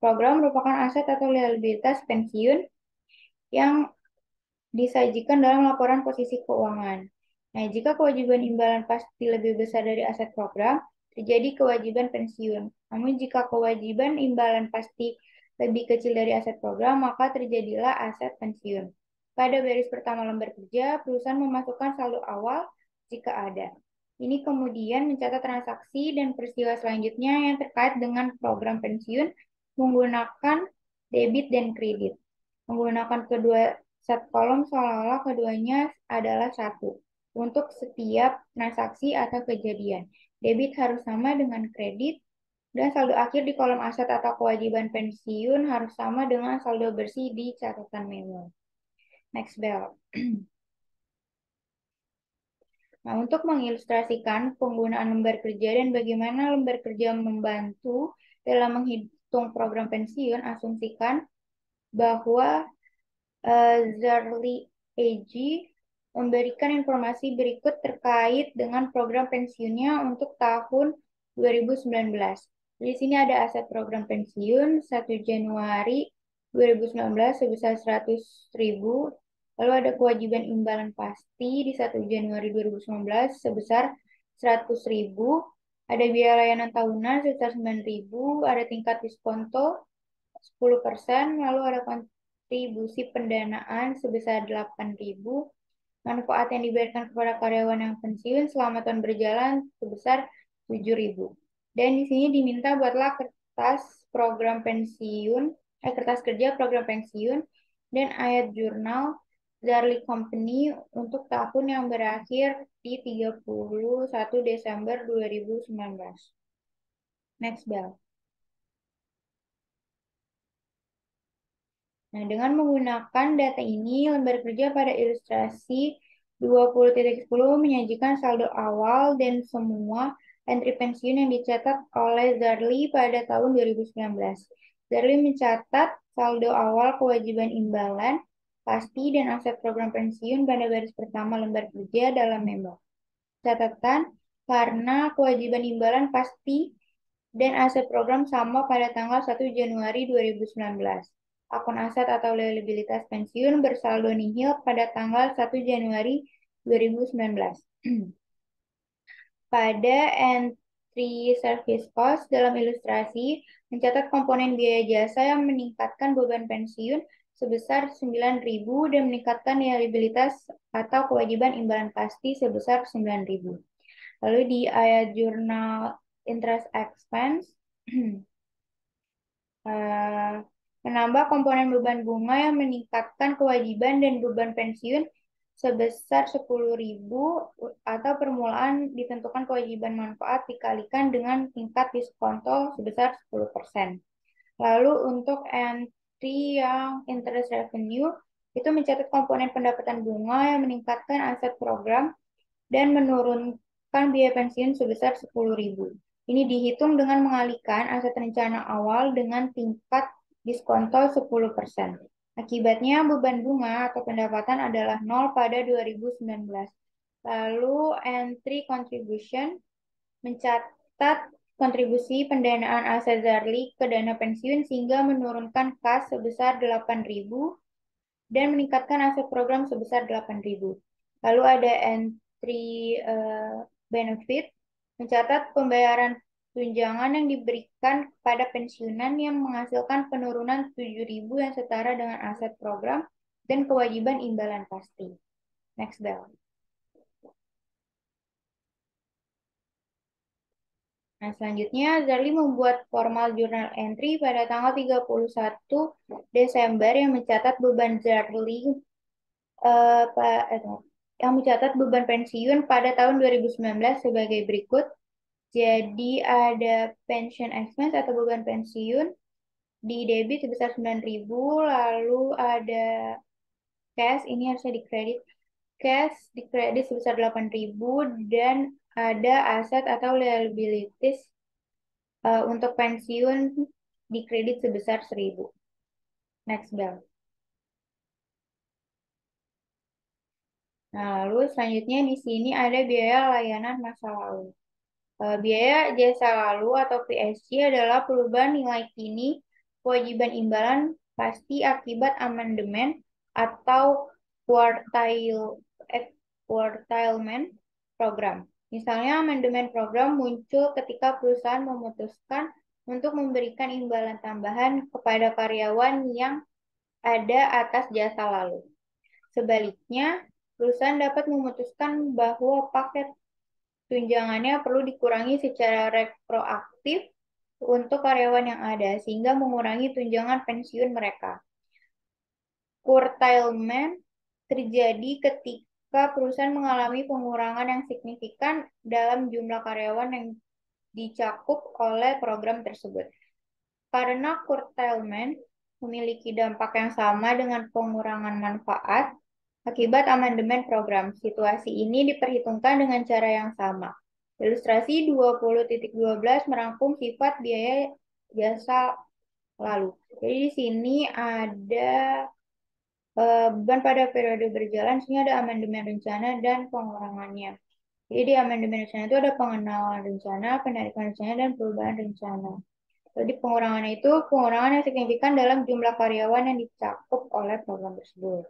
program merupakan aset atau liabilitas pensiun yang disajikan dalam laporan posisi keuangan. Nah, jika kewajiban imbalan pasti lebih besar dari aset program, terjadi kewajiban pensiun. Namun jika kewajiban imbalan pasti lebih kecil dari aset program, maka terjadilah aset pensiun. Pada baris pertama lembar kerja, perusahaan memasukkan saldo awal jika ada. Ini kemudian mencatat transaksi dan peristiwa selanjutnya yang terkait dengan program pensiun menggunakan debit dan kredit menggunakan kedua set kolom seolah-olah keduanya adalah satu untuk setiap transaksi atau kejadian. Debit harus sama dengan kredit dan saldo akhir di kolom aset atau kewajiban pensiun harus sama dengan saldo bersih di catatan memo Next bell. Nah, untuk mengilustrasikan penggunaan lembar kerja dan bagaimana lembar kerja membantu dalam menghitung program pensiun, asumsikan bahwa uh, eh, Zarli Eji memberikan informasi berikut terkait dengan program pensiunnya untuk tahun 2019. Di sini ada aset program pensiun 1 Januari 2019 sebesar 100 ribu. Lalu ada kewajiban imbalan pasti di 1 Januari 2019 sebesar 100 ribu. Ada biaya layanan tahunan sebesar 9 ribu. Ada tingkat diskonto 10%, lalu ada kontribusi pendanaan sebesar 8.000, manfaat yang diberikan kepada karyawan yang pensiun selama tahun berjalan sebesar 7.000. Dan di sini diminta buatlah kertas program pensiun, eh, kertas kerja program pensiun, dan ayat jurnal Zarli Company untuk tahun yang berakhir di 31 Desember 2019. Next, Bell. Nah, dengan menggunakan data ini, lembar kerja pada ilustrasi 20.10 menyajikan saldo awal dan semua entry pensiun yang dicatat oleh Zarli pada tahun 2019. Zarli mencatat saldo awal kewajiban imbalan, pasti, dan aset program pensiun pada baris pertama lembar kerja dalam memo. Catatan, karena kewajiban imbalan pasti dan aset program sama pada tanggal 1 Januari 2019 akun aset atau liabilitas pensiun bersaldo nihil pada tanggal 1 Januari 2019. pada entry service cost dalam ilustrasi, mencatat komponen biaya jasa yang meningkatkan beban pensiun sebesar 9.000 dan meningkatkan liabilitas atau kewajiban imbalan pasti sebesar 9.000. Lalu di ayat jurnal interest expense, uh, menambah komponen beban bunga yang meningkatkan kewajiban dan beban pensiun sebesar 10.000 atau permulaan ditentukan kewajiban manfaat dikalikan dengan tingkat diskonto sebesar 10%. Lalu untuk entry yang interest revenue itu mencatat komponen pendapatan bunga yang meningkatkan aset program dan menurunkan biaya pensiun sebesar 10.000. Ini dihitung dengan mengalihkan aset rencana awal dengan tingkat diskonto 10%. Akibatnya beban bunga atau pendapatan adalah nol pada 2019. Lalu entry contribution mencatat kontribusi pendanaan aset Zarli ke dana pensiun sehingga menurunkan kas sebesar 8.000 dan meningkatkan aset program sebesar 8.000. Lalu ada entry uh, benefit mencatat pembayaran tunjangan yang diberikan kepada pensiunan yang menghasilkan penurunan 7.000 yang setara dengan aset program dan kewajiban imbalan pasti. Next, Bell. Nah, selanjutnya Zali membuat formal journal entry pada tanggal 31 Desember yang mencatat beban Zali eh, eh yang mencatat beban pensiun pada tahun 2019 sebagai berikut jadi ada pension expense atau beban pensiun di debit sebesar 9.000, lalu ada cash, ini harusnya dikredit. Cash dikredit sebesar 8.000 dan ada aset atau liabilities uh, untuk pensiun dikredit sebesar 1.000. Next Bell. Nah, lalu selanjutnya di sini ada biaya layanan masa lalu. Eh, biaya jasa lalu atau PSG adalah perubahan nilai kini kewajiban imbalan pasti akibat amandemen atau quartile, ex-quartilement eh, program. Misalnya, amandemen program muncul ketika perusahaan memutuskan untuk memberikan imbalan tambahan kepada karyawan yang ada atas jasa lalu. Sebaliknya, perusahaan dapat memutuskan bahwa paket tunjangannya perlu dikurangi secara retroaktif untuk karyawan yang ada, sehingga mengurangi tunjangan pensiun mereka. Curtailment terjadi ketika perusahaan mengalami pengurangan yang signifikan dalam jumlah karyawan yang dicakup oleh program tersebut. Karena curtailment memiliki dampak yang sama dengan pengurangan manfaat, Akibat amandemen program, situasi ini diperhitungkan dengan cara yang sama. Ilustrasi 20.12 merangkum sifat biaya jasa lalu. Jadi di sini ada eh, beban pada periode berjalan, sini ada amandemen rencana dan pengurangannya. Jadi di amandemen rencana itu ada pengenalan rencana, penarikan rencana, dan perubahan rencana. Jadi pengurangan itu pengurangan yang signifikan dalam jumlah karyawan yang dicakup oleh program tersebut.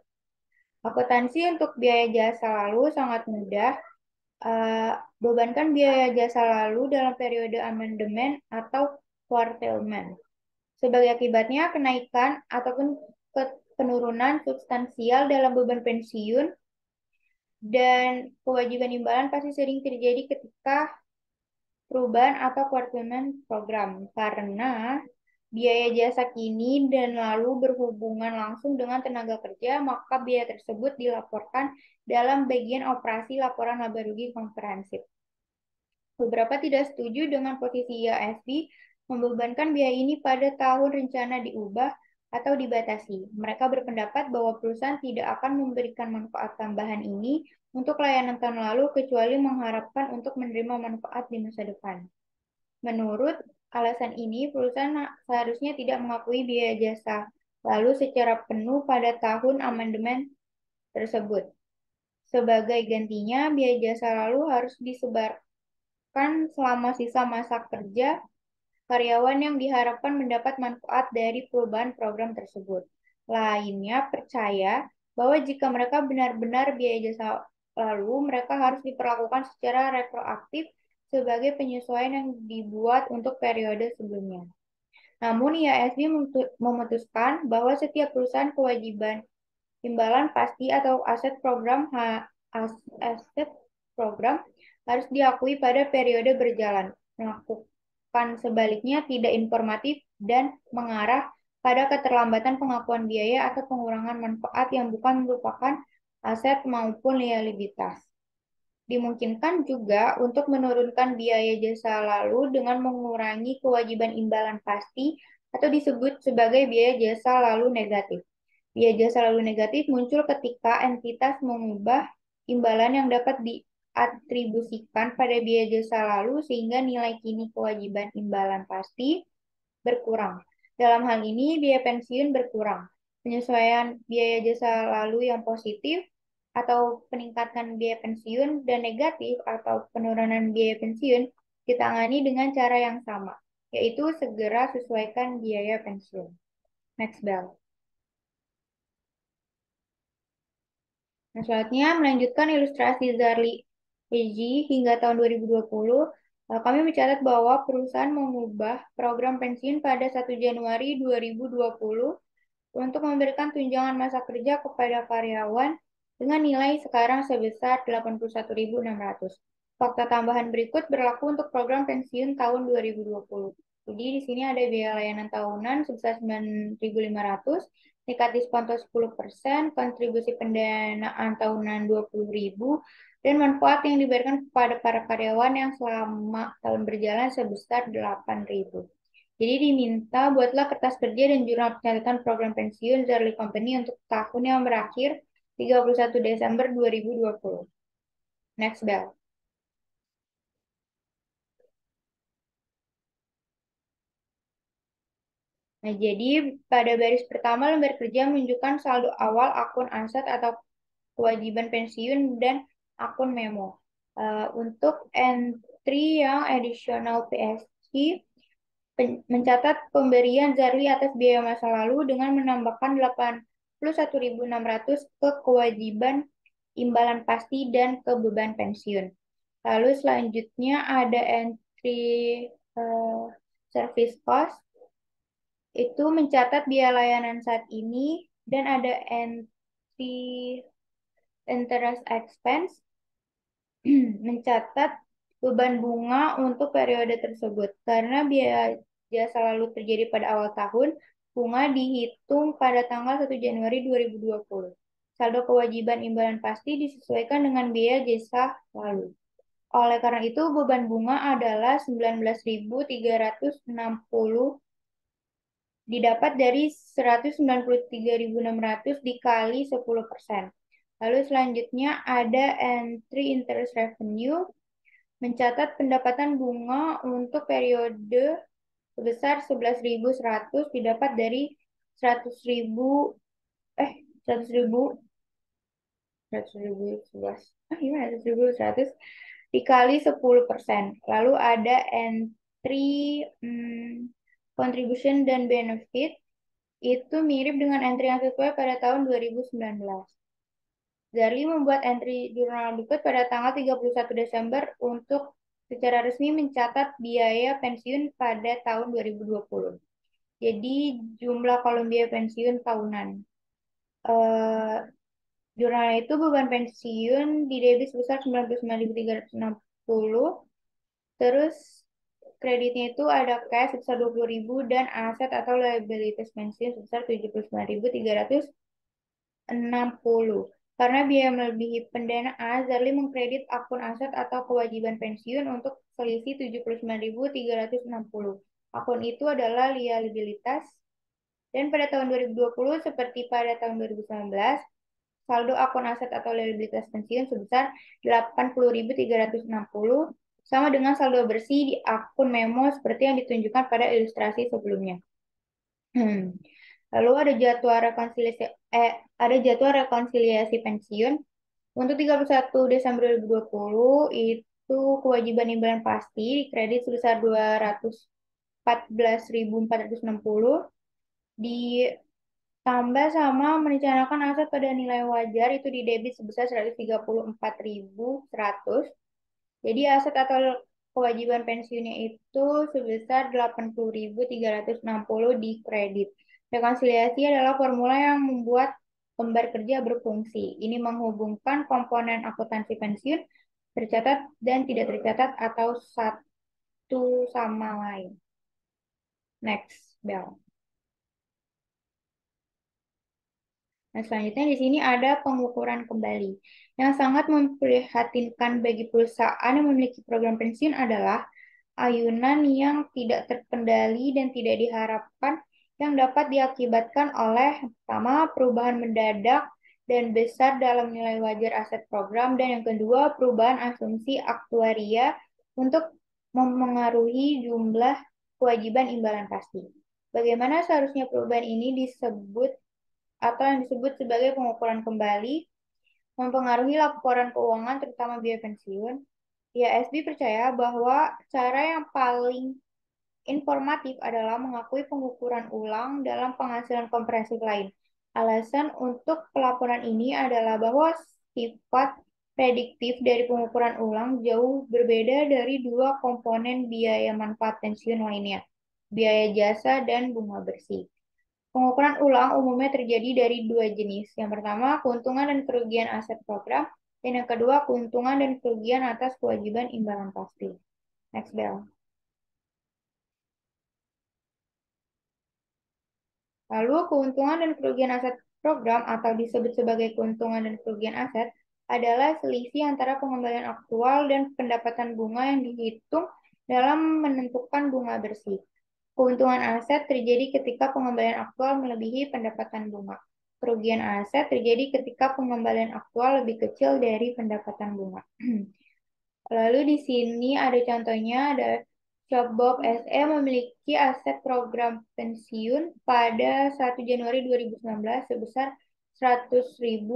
Akuntansi untuk biaya jasa lalu sangat mudah. Uh, bebankan biaya jasa lalu dalam periode amandemen atau kuartelmen. Sebagai akibatnya, kenaikan ataupun penurunan substansial dalam beban pensiun dan kewajiban imbalan pasti sering terjadi ketika perubahan atau kuartelmen program. Karena biaya jasa kini dan lalu berhubungan langsung dengan tenaga kerja, maka biaya tersebut dilaporkan dalam bagian operasi laporan laba rugi komprehensif. Beberapa tidak setuju dengan posisi IASB membebankan biaya ini pada tahun rencana diubah atau dibatasi. Mereka berpendapat bahwa perusahaan tidak akan memberikan manfaat tambahan ini untuk layanan tahun lalu kecuali mengharapkan untuk menerima manfaat di masa depan. Menurut alasan ini perusahaan seharusnya tidak mengakui biaya jasa, lalu secara penuh pada tahun amandemen tersebut. Sebagai gantinya, biaya jasa lalu harus disebarkan selama sisa masa kerja karyawan yang diharapkan mendapat manfaat dari perubahan program tersebut. Lainnya percaya bahwa jika mereka benar-benar biaya jasa lalu, mereka harus diperlakukan secara retroaktif sebagai penyesuaian yang dibuat untuk periode sebelumnya. Namun, IASB memutuskan bahwa setiap perusahaan kewajiban imbalan pasti atau aset program aset program harus diakui pada periode berjalan. Melakukan sebaliknya tidak informatif dan mengarah pada keterlambatan pengakuan biaya atau pengurangan manfaat yang bukan merupakan aset maupun liabilitas dimungkinkan juga untuk menurunkan biaya jasa lalu dengan mengurangi kewajiban imbalan pasti atau disebut sebagai biaya jasa lalu negatif. Biaya jasa lalu negatif muncul ketika entitas mengubah imbalan yang dapat diatribusikan pada biaya jasa lalu sehingga nilai kini kewajiban imbalan pasti berkurang. Dalam hal ini, biaya pensiun berkurang. Penyesuaian biaya jasa lalu yang positif atau peningkatan biaya pensiun dan negatif atau penurunan biaya pensiun ditangani dengan cara yang sama, yaitu segera sesuaikan biaya pensiun. Next bell. Nah, selanjutnya melanjutkan ilustrasi Zarli EG hingga tahun 2020, eh, kami mencatat bahwa perusahaan mengubah program pensiun pada 1 Januari 2020 untuk memberikan tunjangan masa kerja kepada karyawan dengan nilai sekarang sebesar 81.600. Fakta tambahan berikut berlaku untuk program pensiun tahun 2020. Jadi di sini ada biaya layanan tahunan sebesar 9.500, tingkat diskon 10%, kontribusi pendanaan tahunan 20.000, dan manfaat yang diberikan kepada para karyawan yang selama tahun berjalan sebesar 8.000. Jadi diminta buatlah kertas kerja dan jurnal pencatatan program pensiun dari Company untuk tahun yang berakhir 31 Desember 2020. Next bell. Nah, jadi pada baris pertama lembar kerja menunjukkan saldo awal akun aset atau kewajiban pensiun dan akun memo. Uh, untuk entry yang additional psc mencatat pemberian Zarli atas biaya masa lalu dengan menambahkan 8 plus 1.600 ke kewajiban imbalan pasti dan ke beban pensiun. Lalu selanjutnya ada entry uh, service cost, itu mencatat biaya layanan saat ini, dan ada entry interest expense, mencatat beban bunga untuk periode tersebut. Karena biaya jasa selalu terjadi pada awal tahun, bunga dihitung pada tanggal 1 Januari 2020. Saldo kewajiban imbalan pasti disesuaikan dengan biaya jasa lalu. Oleh karena itu, beban bunga adalah 19.360 didapat dari 193.600 dikali 10 persen. Lalu selanjutnya ada entry interest revenue, mencatat pendapatan bunga untuk periode sebesar 11.100 didapat dari 100.000 eh 100.000 ah 100.100 iya, dikali 10%. Lalu ada entry hmm, contribution dan benefit itu mirip dengan entry yang sesuai pada tahun 2019. Zali membuat entry jurnal berikut pada tanggal 31 Desember untuk secara resmi mencatat biaya pensiun pada tahun 2020. Jadi jumlah kolom biaya pensiun tahunan. Uh, jurnal itu beban pensiun di debit sebesar 99.360. Terus kreditnya itu ada cash sebesar 20.000 dan aset atau liabilities pensiun sebesar 79.360. Karena biaya melebihi pendanaan, Zarli mengkredit akun aset atau kewajiban pensiun untuk selisih 79.360. Akun itu adalah liabilitas. Dan pada tahun 2020, seperti pada tahun 2019, saldo akun aset atau liabilitas pensiun sebesar 80.360 sama dengan saldo bersih di akun memo seperti yang ditunjukkan pada ilustrasi sebelumnya. Hmm. Lalu ada jadwal rekonsiliasi eh ada jadwal rekonsiliasi pensiun untuk 31 Desember 2020 itu kewajiban imbalan pasti di kredit sebesar 214.460 ditambah sama merencanakan aset pada nilai wajar itu di debit sebesar 134.100. Jadi aset atau kewajiban pensiunnya itu sebesar 80.360 di kredit. Rekonsiliasi adalah formula yang membuat lembar kerja berfungsi. Ini menghubungkan komponen akuntansi pensiun tercatat dan tidak tercatat atau satu sama lain. Next, Bell. Nah, selanjutnya di sini ada pengukuran kembali. Yang sangat memprihatinkan bagi perusahaan yang memiliki program pensiun adalah ayunan yang tidak terkendali dan tidak diharapkan yang dapat diakibatkan oleh pertama perubahan mendadak dan besar dalam nilai wajar aset program dan yang kedua perubahan asumsi aktuaria untuk mempengaruhi jumlah kewajiban imbalan pasti. Bagaimana seharusnya perubahan ini disebut atau yang disebut sebagai pengukuran kembali mempengaruhi laporan keuangan terutama biaya pensiun? Ya, Sb percaya bahwa cara yang paling Informatif adalah mengakui pengukuran ulang dalam penghasilan komprehensif lain. Alasan untuk pelaporan ini adalah bahwa sifat prediktif dari pengukuran ulang jauh berbeda dari dua komponen biaya manfaat pensiun lainnya, biaya jasa dan bunga bersih. Pengukuran ulang umumnya terjadi dari dua jenis. Yang pertama, keuntungan dan kerugian aset program. Dan yang kedua, keuntungan dan kerugian atas kewajiban imbalan pasti. Next, Bell. Lalu, keuntungan dan kerugian aset program atau disebut sebagai keuntungan dan kerugian aset adalah selisih antara pengembalian aktual dan pendapatan bunga yang dihitung dalam menentukan bunga bersih. Keuntungan aset terjadi ketika pengembalian aktual melebihi pendapatan bunga. Kerugian aset terjadi ketika pengembalian aktual lebih kecil dari pendapatan bunga. Lalu di sini ada contohnya ada Job Bob SE memiliki aset program pensiun pada 1 Januari 2019 sebesar 100.000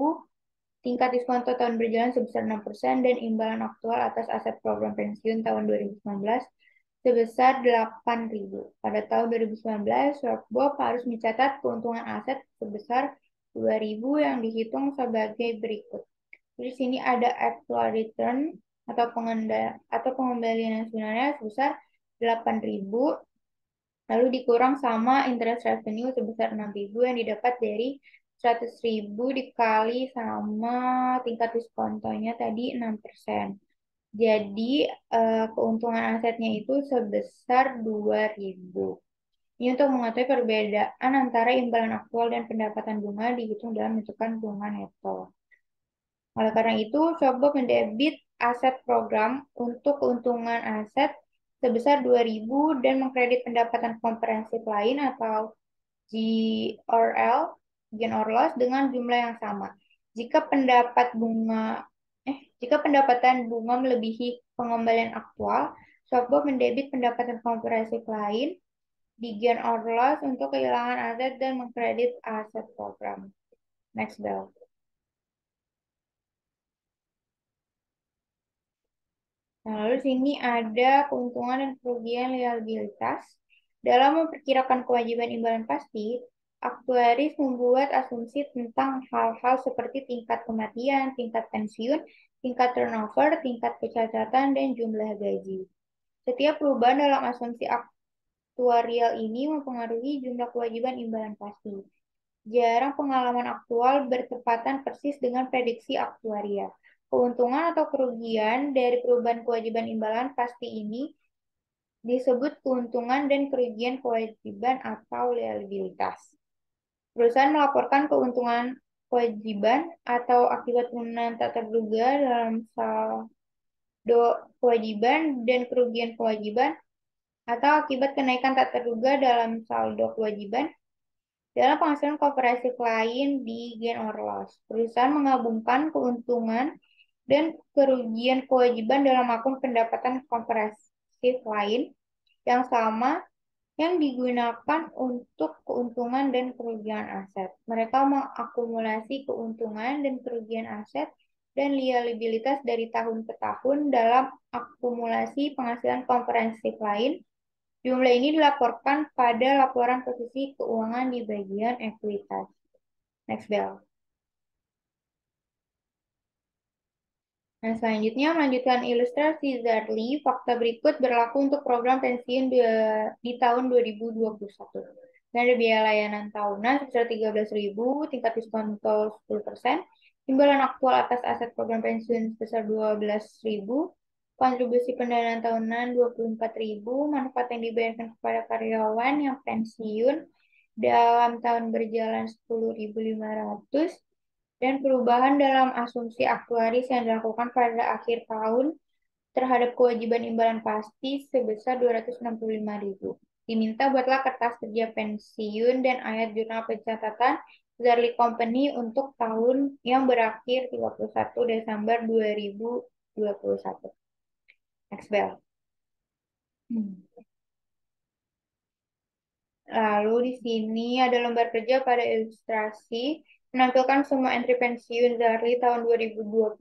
tingkat diskon tahun berjalan sebesar 6% dan imbalan aktual atas aset program pensiun tahun 2019 sebesar 8.000. Pada tahun 2019, Job Bob harus mencatat keuntungan aset sebesar 2.000 yang dihitung sebagai berikut. Di sini ada actual return atau pengendal atau pengembalian yang sebenarnya sebesar 8.000 lalu dikurang sama interest revenue sebesar 6.000 yang didapat dari 100.000 dikali sama tingkat diskontonya tadi 6%. Jadi eh, keuntungan asetnya itu sebesar 2.000. Ini untuk mengetahui perbedaan antara imbalan aktual dan pendapatan bunga dihitung dalam menentukan bunga neto. Oleh karena itu, coba mendebit aset program untuk keuntungan aset sebesar 2000 dan mengkredit pendapatan komprehensif lain atau GRL, gain or loss dengan jumlah yang sama. Jika pendapat bunga eh jika pendapatan bunga melebihi pengembalian aktual, Softbank mendebit pendapatan komprehensif lain di gain or loss untuk kehilangan aset dan mengkredit aset program. Next, Bell. lalu sini ada keuntungan dan kerugian liabilitas. Dalam memperkirakan kewajiban imbalan pasti, aktuaris membuat asumsi tentang hal-hal seperti tingkat kematian, tingkat pensiun, tingkat turnover, tingkat kecacatan, dan jumlah gaji. Setiap perubahan dalam asumsi aktuarial ini mempengaruhi jumlah kewajiban imbalan pasti. Jarang pengalaman aktual bertepatan persis dengan prediksi aktuarial. Keuntungan atau kerugian dari perubahan kewajiban imbalan pasti ini disebut keuntungan dan kerugian kewajiban atau liabilitas. Perusahaan melaporkan keuntungan kewajiban atau akibat penggunaan tak terduga dalam saldo kewajiban dan kerugian kewajiban atau akibat kenaikan tak terduga dalam saldo kewajiban dalam penghasilan kooperasi lain di gain or loss. Perusahaan menggabungkan keuntungan dan kerugian kewajiban dalam akun pendapatan komprehensif lain yang sama yang digunakan untuk keuntungan dan kerugian aset. Mereka mengakumulasi keuntungan dan kerugian aset dan liabilitas dari tahun ke tahun dalam akumulasi penghasilan komprehensif lain. Jumlah ini dilaporkan pada laporan posisi keuangan di bagian ekuitas. Next, Bell. Nah, selanjutnya melanjutkan ilustrasi Zarli, fakta berikut berlaku untuk program pensiun di, di tahun 2021. Dan ada biaya layanan tahunan sebesar 13.000, tingkat diskon sepuluh 10%, imbalan aktual atas aset program pensiun sebesar 12.000, kontribusi pendanaan tahunan 24.000, manfaat yang dibayarkan kepada karyawan yang pensiun dalam tahun berjalan 10.500, dan perubahan dalam asumsi aktuaris yang dilakukan pada akhir tahun terhadap kewajiban imbalan pasti sebesar 265.000. Diminta buatlah kertas kerja pensiun dan ayat jurnal pencatatan Zarli Company untuk tahun yang berakhir 31 Desember 2021. Next bell. Hmm. Lalu di sini ada lembar kerja pada ilustrasi menampilkan semua entry pensiun dari tahun 2021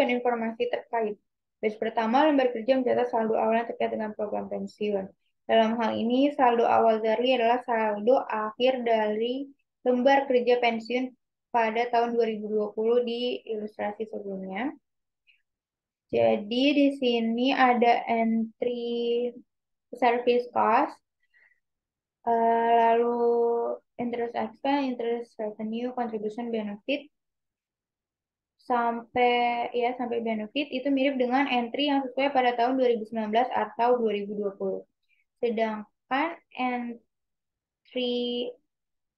dan informasi terkait. Base pertama, lembar kerja mencatat saldo awal yang terkait dengan program pensiun. Dalam hal ini, saldo awal dari adalah saldo akhir dari lembar kerja pensiun pada tahun 2020 di ilustrasi sebelumnya. Jadi di sini ada entry service cost, eh, lalu interest expense, interest revenue, contribution benefit sampai ya sampai benefit itu mirip dengan entry yang sesuai pada tahun 2019 atau 2020. Sedangkan entry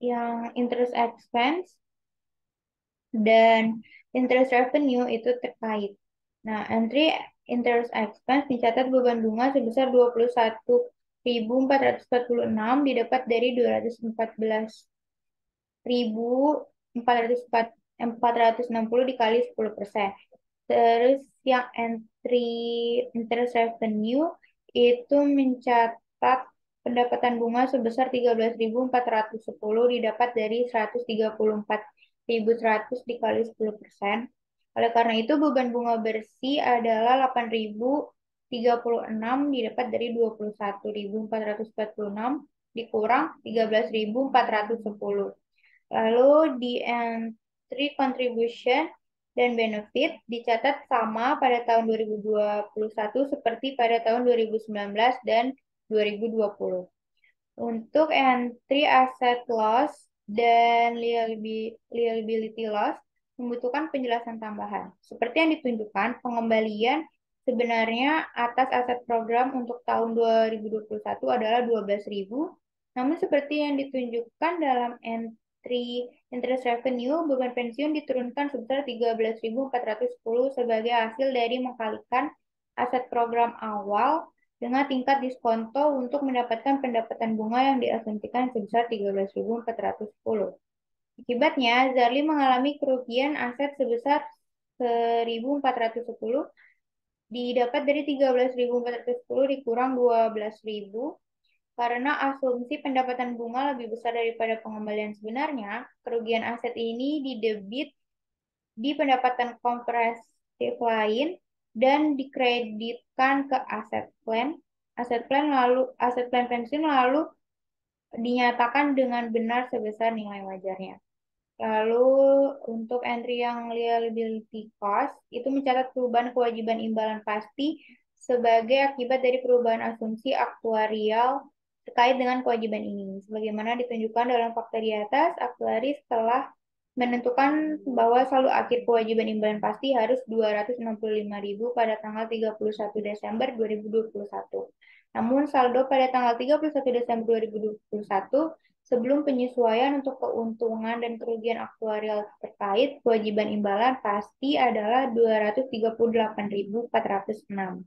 yang interest expense dan interest revenue itu terkait. Nah, entry interest expense mencatat beban bunga sebesar 21 1446 didapat dari 214 dikali 10 persen. Terus yang entry interest revenue itu mencatat pendapatan bunga sebesar 13.410 didapat dari 134.100 dikali 10 persen. Oleh karena itu beban bunga bersih adalah 8.000 36 didapat dari 21.446 dikurang 13.410. Lalu di entry contribution dan benefit dicatat sama pada tahun 2021 seperti pada tahun 2019 dan 2020. Untuk entry asset loss dan liability loss membutuhkan penjelasan tambahan. Seperti yang ditunjukkan, pengembalian Sebenarnya atas aset program untuk tahun 2021 adalah 12.000, namun seperti yang ditunjukkan dalam entry interest revenue, beban pensiun diturunkan sebesar 13.410 sebagai hasil dari mengkalikan aset program awal dengan tingkat diskonto untuk mendapatkan pendapatan bunga yang diasumsikan sebesar 13.410. Akibatnya, Zarli mengalami kerugian aset sebesar 1.410 didapat dari 13.410 dikurang 12.000 karena asumsi pendapatan bunga lebih besar daripada pengembalian sebenarnya, kerugian aset ini didebit di pendapatan kompresif lain dan dikreditkan ke aset plan. Aset plan lalu aset plan pensiun lalu dinyatakan dengan benar sebesar nilai wajarnya. Lalu untuk entry yang liability cost itu mencatat perubahan kewajiban imbalan pasti sebagai akibat dari perubahan asumsi aktuarial terkait dengan kewajiban ini. Sebagaimana ditunjukkan dalam fakta di atas, aktuaris telah menentukan bahwa saldo akhir kewajiban imbalan pasti harus 265.000 pada tanggal 31 Desember 2021. Namun saldo pada tanggal 31 Desember 2021 Sebelum penyesuaian untuk keuntungan dan kerugian aktuarial terkait, kewajiban imbalan pasti adalah 238.406.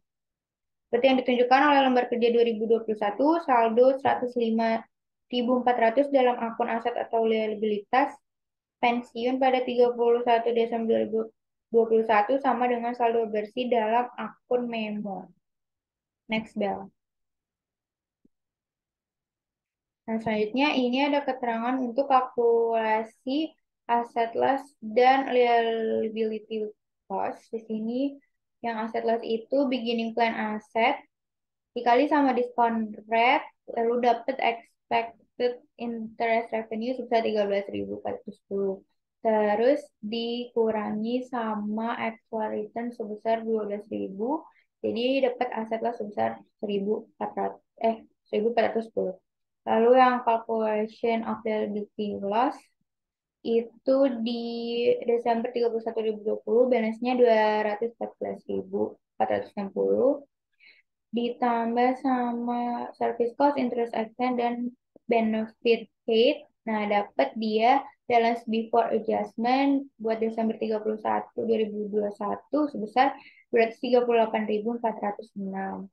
Seperti yang ditunjukkan oleh lembar kerja 2021, saldo 105.400 dalam akun aset atau liabilitas pensiun pada 31 Desember 2021 sama dengan saldo bersih dalam akun memo. Next, Bell. Nah, selanjutnya ini ada keterangan untuk kalkulasi aset loss dan liability cost Di sini yang aset loss itu beginning plan aset dikali sama discount rate lalu dapat expected interest revenue sebesar 13.410. Terus dikurangi sama actual return sebesar 12.000. Jadi dapat aset loss sebesar 1.400 eh 1.410. Lalu yang calculation of the liability loss itu di Desember 31 2020 balance-nya 214.460 ditambah sama service cost, interest expense dan benefit paid. Nah, dapat dia balance before adjustment buat Desember 31 2021 sebesar 238.406.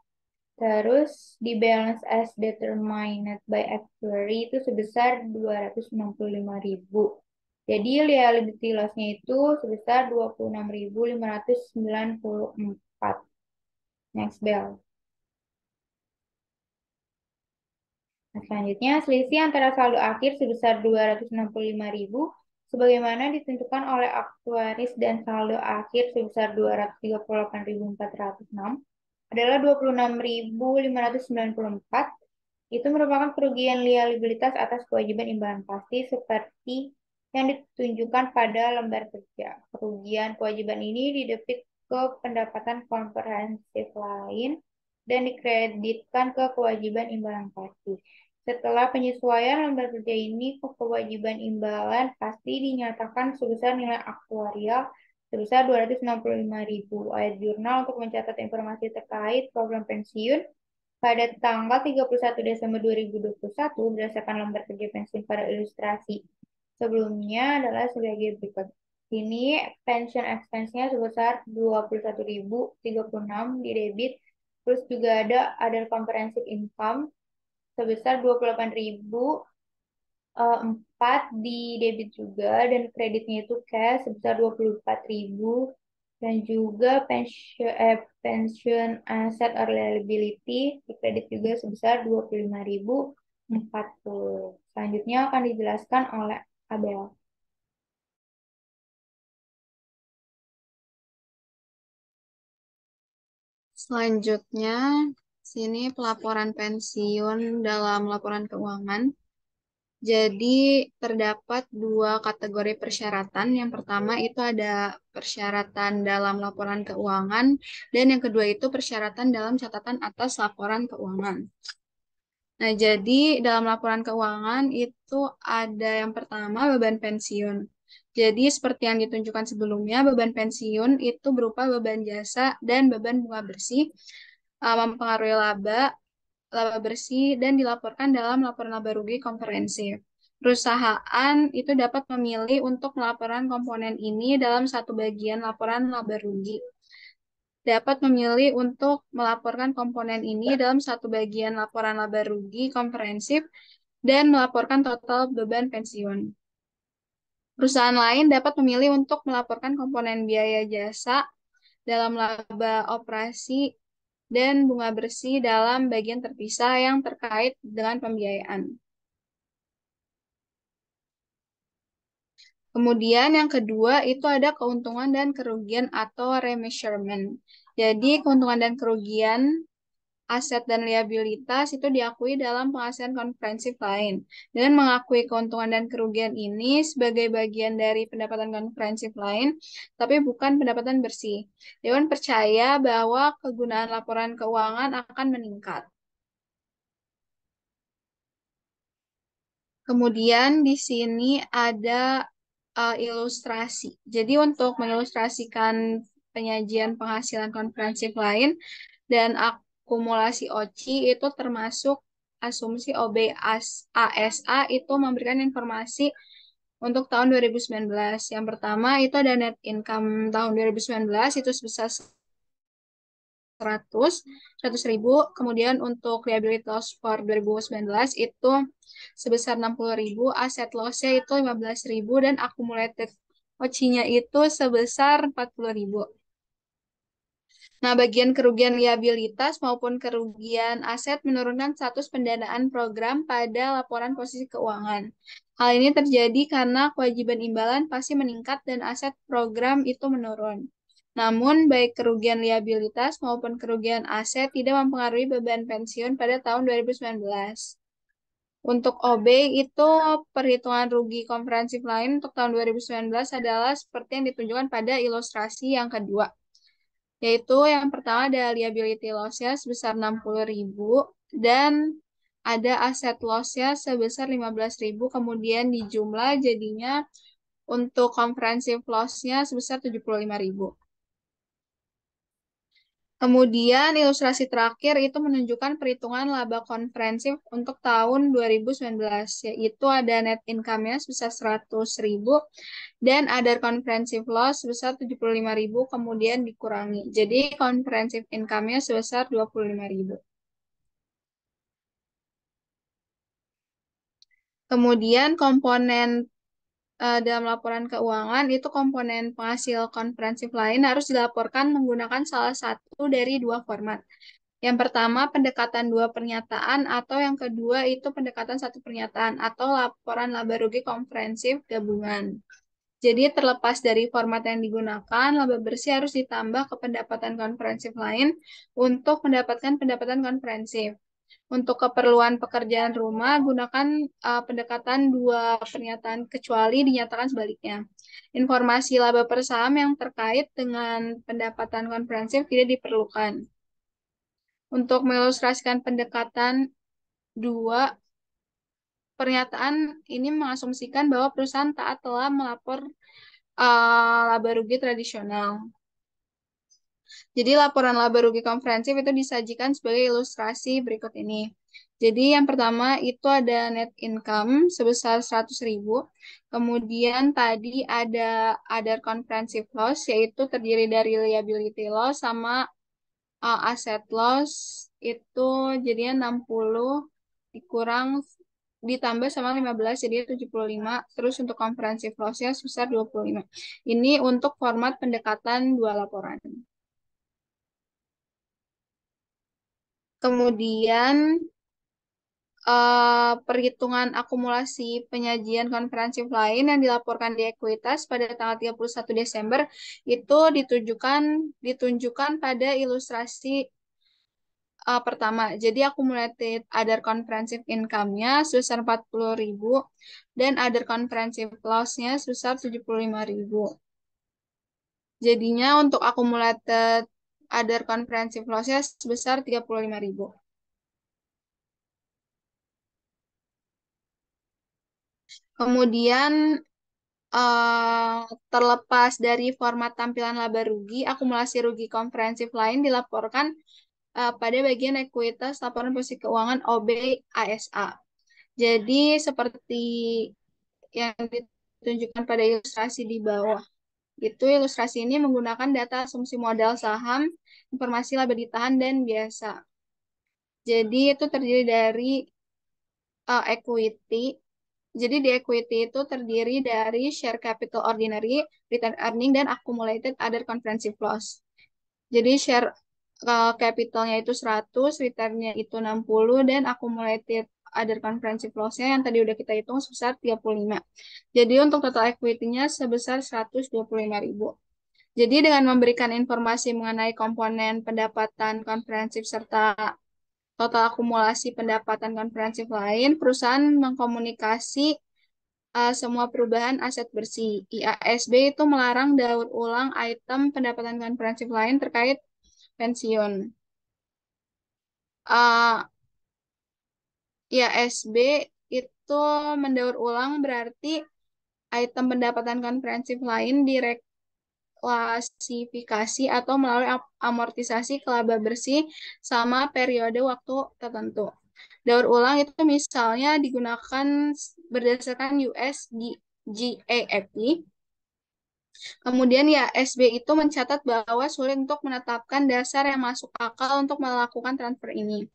Terus di balance as determined by actuary itu sebesar 265.000. Jadi liability loss-nya itu sebesar 26.594. Next bell. Nah, selanjutnya selisih antara saldo akhir sebesar 265.000 sebagaimana ditentukan oleh aktuaris dan saldo akhir sebesar 238.406 adalah 26.594 itu merupakan kerugian liabilitas atas kewajiban imbalan pasti seperti yang ditunjukkan pada lembar kerja. Kerugian kewajiban ini didebit ke pendapatan komprehensif lain dan dikreditkan ke kewajiban imbalan pasti. Setelah penyesuaian lembar kerja ini, kewajiban imbalan pasti dinyatakan sebesar nilai aktuarial sebesar 265.000 ayat jurnal untuk mencatat informasi terkait program pensiun pada tanggal 31 Desember 2021 berdasarkan lembar kerja pensiun pada ilustrasi sebelumnya adalah sebagai berikut. Ini pension expense-nya sebesar 21.036 di debit, terus juga ada other comprehensive income sebesar Eh, empat di debit juga dan kreditnya itu cash sebesar 24.000 dan juga pension eh, pension asset or liability di kredit juga sebesar 25.040. Selanjutnya akan dijelaskan oleh Abel. Selanjutnya, sini pelaporan pensiun dalam laporan keuangan. Jadi terdapat dua kategori persyaratan. Yang pertama itu ada persyaratan dalam laporan keuangan dan yang kedua itu persyaratan dalam catatan atas laporan keuangan. Nah, jadi dalam laporan keuangan itu ada yang pertama beban pensiun. Jadi seperti yang ditunjukkan sebelumnya, beban pensiun itu berupa beban jasa dan beban bunga bersih eh, mempengaruhi laba laba bersih, dan dilaporkan dalam laporan laba rugi komprehensif. Perusahaan itu dapat memilih untuk melaporkan komponen ini dalam satu bagian laporan laba rugi. Dapat memilih untuk melaporkan komponen ini dalam satu bagian laporan laba rugi komprehensif dan melaporkan total beban pensiun. Perusahaan lain dapat memilih untuk melaporkan komponen biaya jasa dalam laba operasi dan bunga bersih dalam bagian terpisah yang terkait dengan pembiayaan. Kemudian yang kedua itu ada keuntungan dan kerugian atau remeasurement. Jadi keuntungan dan kerugian aset dan liabilitas itu diakui dalam penghasilan konferensif lain. Dengan mengakui keuntungan dan kerugian ini sebagai bagian dari pendapatan konferensif lain, tapi bukan pendapatan bersih. Dewan percaya bahwa kegunaan laporan keuangan akan meningkat. Kemudian di sini ada uh, ilustrasi. Jadi untuk mengilustrasikan penyajian penghasilan konferensif lain dan aku kumulasi OCI itu termasuk asumsi OB AS ASA itu memberikan informasi untuk tahun 2019. Yang pertama itu ada net income tahun 2019 itu sebesar 100, 100 ribu. Kemudian untuk liability loss for 2019 itu sebesar 60 ribu. Aset lossnya itu 15 ribu dan accumulated OC-nya itu sebesar 40 ribu. Nah, bagian kerugian liabilitas maupun kerugian aset menurunkan status pendanaan program pada laporan posisi keuangan. Hal ini terjadi karena kewajiban imbalan pasti meningkat dan aset program itu menurun. Namun, baik kerugian liabilitas maupun kerugian aset tidak mempengaruhi beban pensiun pada tahun 2019. Untuk OB itu perhitungan rugi komprehensif lain untuk tahun 2019 adalah seperti yang ditunjukkan pada ilustrasi yang kedua yaitu yang pertama ada liability loss-nya sebesar 60.000 dan ada aset loss-nya sebesar 15.000 kemudian dijumlah jadinya untuk comprehensive loss-nya sebesar 75.000. Kemudian ilustrasi terakhir itu menunjukkan perhitungan laba konferensi untuk tahun 2019, yaitu ada net income-nya sebesar 100.000 dan ada konferensif loss sebesar 75.000 kemudian dikurangi. Jadi konferensif income-nya sebesar 25.000. Kemudian komponen uh, dalam laporan keuangan itu komponen penghasil konferensi lain harus dilaporkan menggunakan salah satu dari dua format. Yang pertama pendekatan dua pernyataan atau yang kedua itu pendekatan satu pernyataan atau laporan laba rugi konferensif gabungan. Jadi terlepas dari format yang digunakan, laba bersih harus ditambah ke pendapatan konferensif lain untuk mendapatkan pendapatan konferensif. Untuk keperluan pekerjaan rumah, gunakan uh, pendekatan dua pernyataan kecuali dinyatakan sebaliknya. Informasi laba per saham yang terkait dengan pendapatan komprehensif tidak diperlukan. Untuk mengilustrasikan pendekatan dua, pernyataan ini mengasumsikan bahwa perusahaan taat telah melapor uh, laba rugi tradisional. Jadi laporan laba rugi komprehensif itu disajikan sebagai ilustrasi berikut ini. Jadi yang pertama itu ada net income sebesar 100.000. Kemudian tadi ada other comprehensive loss yaitu terdiri dari liability loss sama uh, asset loss itu jadinya 60 dikurang ditambah sama 15 jadi 75 terus untuk comprehensive loss-nya sebesar 25. Ini untuk format pendekatan dua laporan. Kemudian uh, perhitungan akumulasi penyajian konferensi lain yang dilaporkan di Ekuitas pada tanggal 31 Desember itu ditujukan ditunjukkan pada ilustrasi uh, pertama. Jadi accumulated other comprehensive income-nya sebesar 40.000 dan other comprehensive loss-nya sebesar 75.000. Jadinya untuk accumulated other comprehensive losses sebesar 35.000. Kemudian uh, terlepas dari format tampilan laba rugi, akumulasi rugi komprehensif lain dilaporkan uh, pada bagian ekuitas laporan posisi keuangan OB ASA. Jadi seperti yang ditunjukkan pada ilustrasi di bawah. Itu ilustrasi ini menggunakan data asumsi modal saham, informasi laba ditahan, dan biasa. Jadi itu terdiri dari uh, equity. Jadi di equity itu terdiri dari share capital ordinary, return earning, dan accumulated other comprehensive loss. Jadi share uh, capitalnya itu 100, returnnya itu 60, dan accumulated other comprehensive loss-nya yang tadi udah kita hitung sebesar 35. Jadi untuk total equity-nya sebesar 125.000. Jadi dengan memberikan informasi mengenai komponen pendapatan komprehensif serta total akumulasi pendapatan komprehensif lain, perusahaan mengkomunikasi uh, semua perubahan aset bersih. IASB itu melarang daur ulang item pendapatan komprehensif lain terkait pensiun. Uh, Ya, SB itu mendaur ulang berarti item pendapatan komprehensif lain direklasifikasi atau melalui amortisasi ke laba bersih sama periode waktu tertentu. Daur ulang itu misalnya digunakan berdasarkan GAAP. Kemudian ya SB itu mencatat bahwa sulit untuk menetapkan dasar yang masuk akal untuk melakukan transfer ini.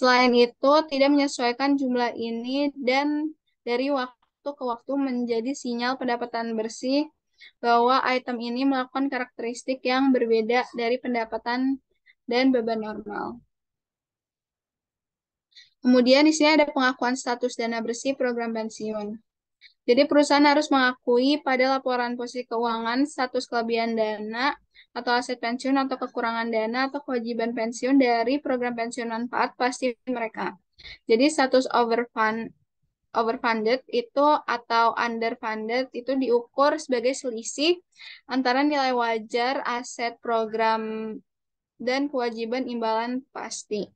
Selain itu, tidak menyesuaikan jumlah ini dan dari waktu ke waktu menjadi sinyal pendapatan bersih bahwa item ini melakukan karakteristik yang berbeda dari pendapatan dan beban normal. Kemudian di sini ada pengakuan status dana bersih program pensiun. Jadi perusahaan harus mengakui pada laporan posisi keuangan status kelebihan dana atau aset pensiun atau kekurangan dana atau kewajiban pensiun dari program pensiun manfaat pasti mereka. Jadi status overfund overfunded itu atau underfunded itu diukur sebagai selisih antara nilai wajar aset program dan kewajiban imbalan pasti.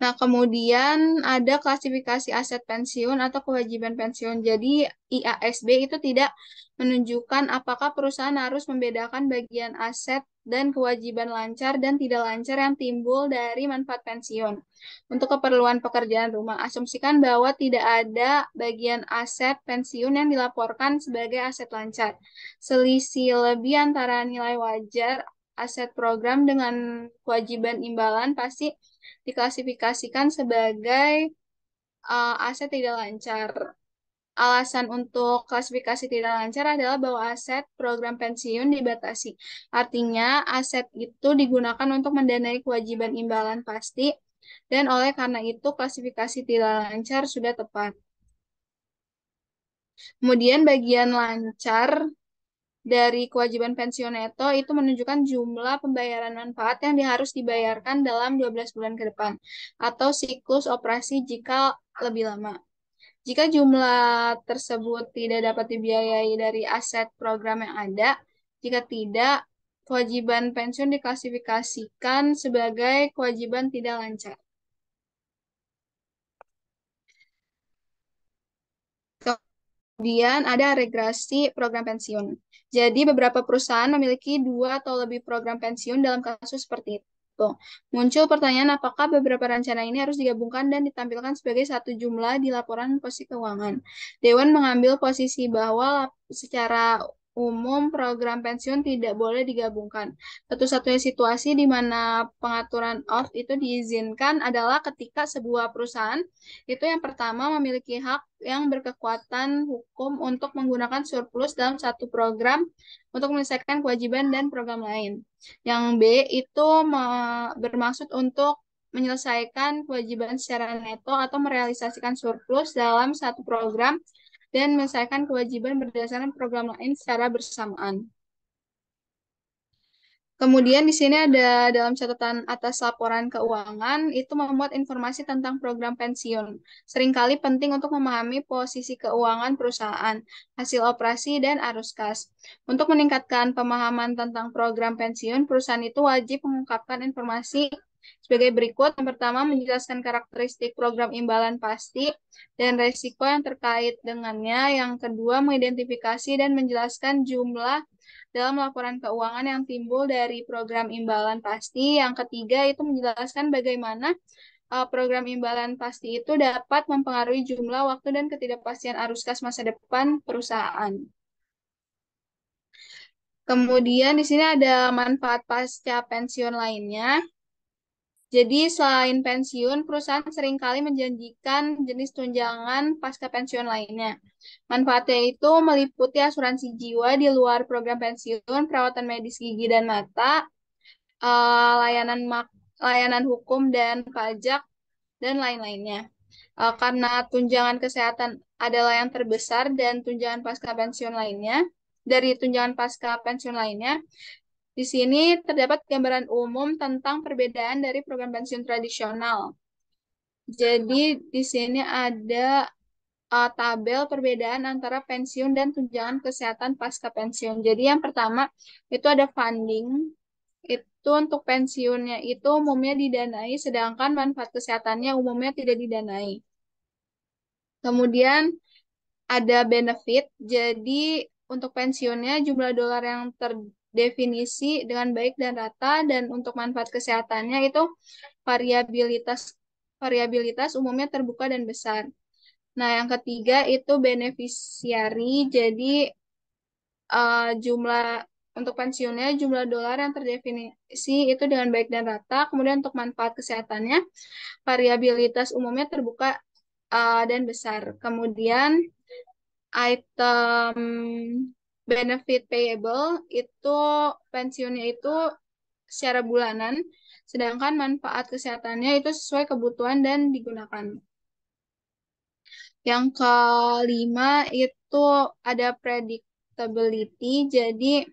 Nah, kemudian ada klasifikasi aset pensiun atau kewajiban pensiun. Jadi, IASB itu tidak menunjukkan apakah perusahaan harus membedakan bagian aset dan kewajiban lancar dan tidak lancar yang timbul dari manfaat pensiun. Untuk keperluan pekerjaan rumah, asumsikan bahwa tidak ada bagian aset pensiun yang dilaporkan sebagai aset lancar. Selisih lebih antara nilai wajar aset program dengan kewajiban imbalan pasti diklasifikasikan sebagai uh, aset tidak lancar. Alasan untuk klasifikasi tidak lancar adalah bahwa aset program pensiun dibatasi. Artinya, aset itu digunakan untuk mendanai kewajiban imbalan pasti, dan oleh karena itu klasifikasi tidak lancar sudah tepat. Kemudian bagian lancar dari kewajiban pensiun neto itu menunjukkan jumlah pembayaran manfaat yang harus dibayarkan dalam 12 bulan ke depan atau siklus operasi jika lebih lama. Jika jumlah tersebut tidak dapat dibiayai dari aset program yang ada, jika tidak, kewajiban pensiun diklasifikasikan sebagai kewajiban tidak lancar. Kemudian ada regresi program pensiun. Jadi beberapa perusahaan memiliki dua atau lebih program pensiun dalam kasus seperti itu. Muncul pertanyaan apakah beberapa rencana ini harus digabungkan dan ditampilkan sebagai satu jumlah di laporan posisi keuangan. Dewan mengambil posisi bahwa secara umum program pensiun tidak boleh digabungkan. Satu-satunya situasi di mana pengaturan off itu diizinkan adalah ketika sebuah perusahaan itu yang pertama memiliki hak yang berkekuatan hukum untuk menggunakan surplus dalam satu program untuk menyelesaikan kewajiban dan program lain. Yang B itu bermaksud untuk menyelesaikan kewajiban secara neto atau merealisasikan surplus dalam satu program dan menyelesaikan kewajiban berdasarkan program lain secara bersamaan. Kemudian di sini ada dalam catatan atas laporan keuangan itu memuat informasi tentang program pensiun. Seringkali penting untuk memahami posisi keuangan perusahaan, hasil operasi dan arus kas. Untuk meningkatkan pemahaman tentang program pensiun, perusahaan itu wajib mengungkapkan informasi sebagai berikut. Yang pertama, menjelaskan karakteristik program imbalan pasti dan resiko yang terkait dengannya. Yang kedua, mengidentifikasi dan menjelaskan jumlah dalam laporan keuangan yang timbul dari program imbalan pasti. Yang ketiga, itu menjelaskan bagaimana eh, program imbalan pasti itu dapat mempengaruhi jumlah waktu dan ketidakpastian arus kas masa depan perusahaan. Kemudian di sini ada manfaat pasca pensiun lainnya. Jadi selain pensiun, perusahaan seringkali menjanjikan jenis tunjangan pasca pensiun lainnya. Manfaatnya itu meliputi asuransi jiwa di luar program pensiun, perawatan medis gigi dan mata, eh, layanan layanan hukum dan pajak, dan lain-lainnya. Eh, karena tunjangan kesehatan adalah yang terbesar dan tunjangan pasca pensiun lainnya, dari tunjangan pasca pensiun lainnya, di sini terdapat gambaran umum tentang perbedaan dari program pensiun tradisional. Jadi di sini ada uh, tabel perbedaan antara pensiun dan tunjangan kesehatan pasca pensiun. Jadi yang pertama itu ada funding. Itu untuk pensiunnya itu umumnya didanai sedangkan manfaat kesehatannya umumnya tidak didanai. Kemudian ada benefit. Jadi untuk pensiunnya jumlah dolar yang ter definisi dengan baik dan rata dan untuk manfaat kesehatannya itu variabilitas variabilitas umumnya terbuka dan besar. Nah, yang ketiga itu beneficiary. Jadi uh, jumlah untuk pensiunnya jumlah dolar yang terdefinisi itu dengan baik dan rata. Kemudian untuk manfaat kesehatannya, variabilitas umumnya terbuka uh, dan besar. Kemudian item benefit payable itu pensiunnya itu secara bulanan, sedangkan manfaat kesehatannya itu sesuai kebutuhan dan digunakan. Yang kelima itu ada predictability, jadi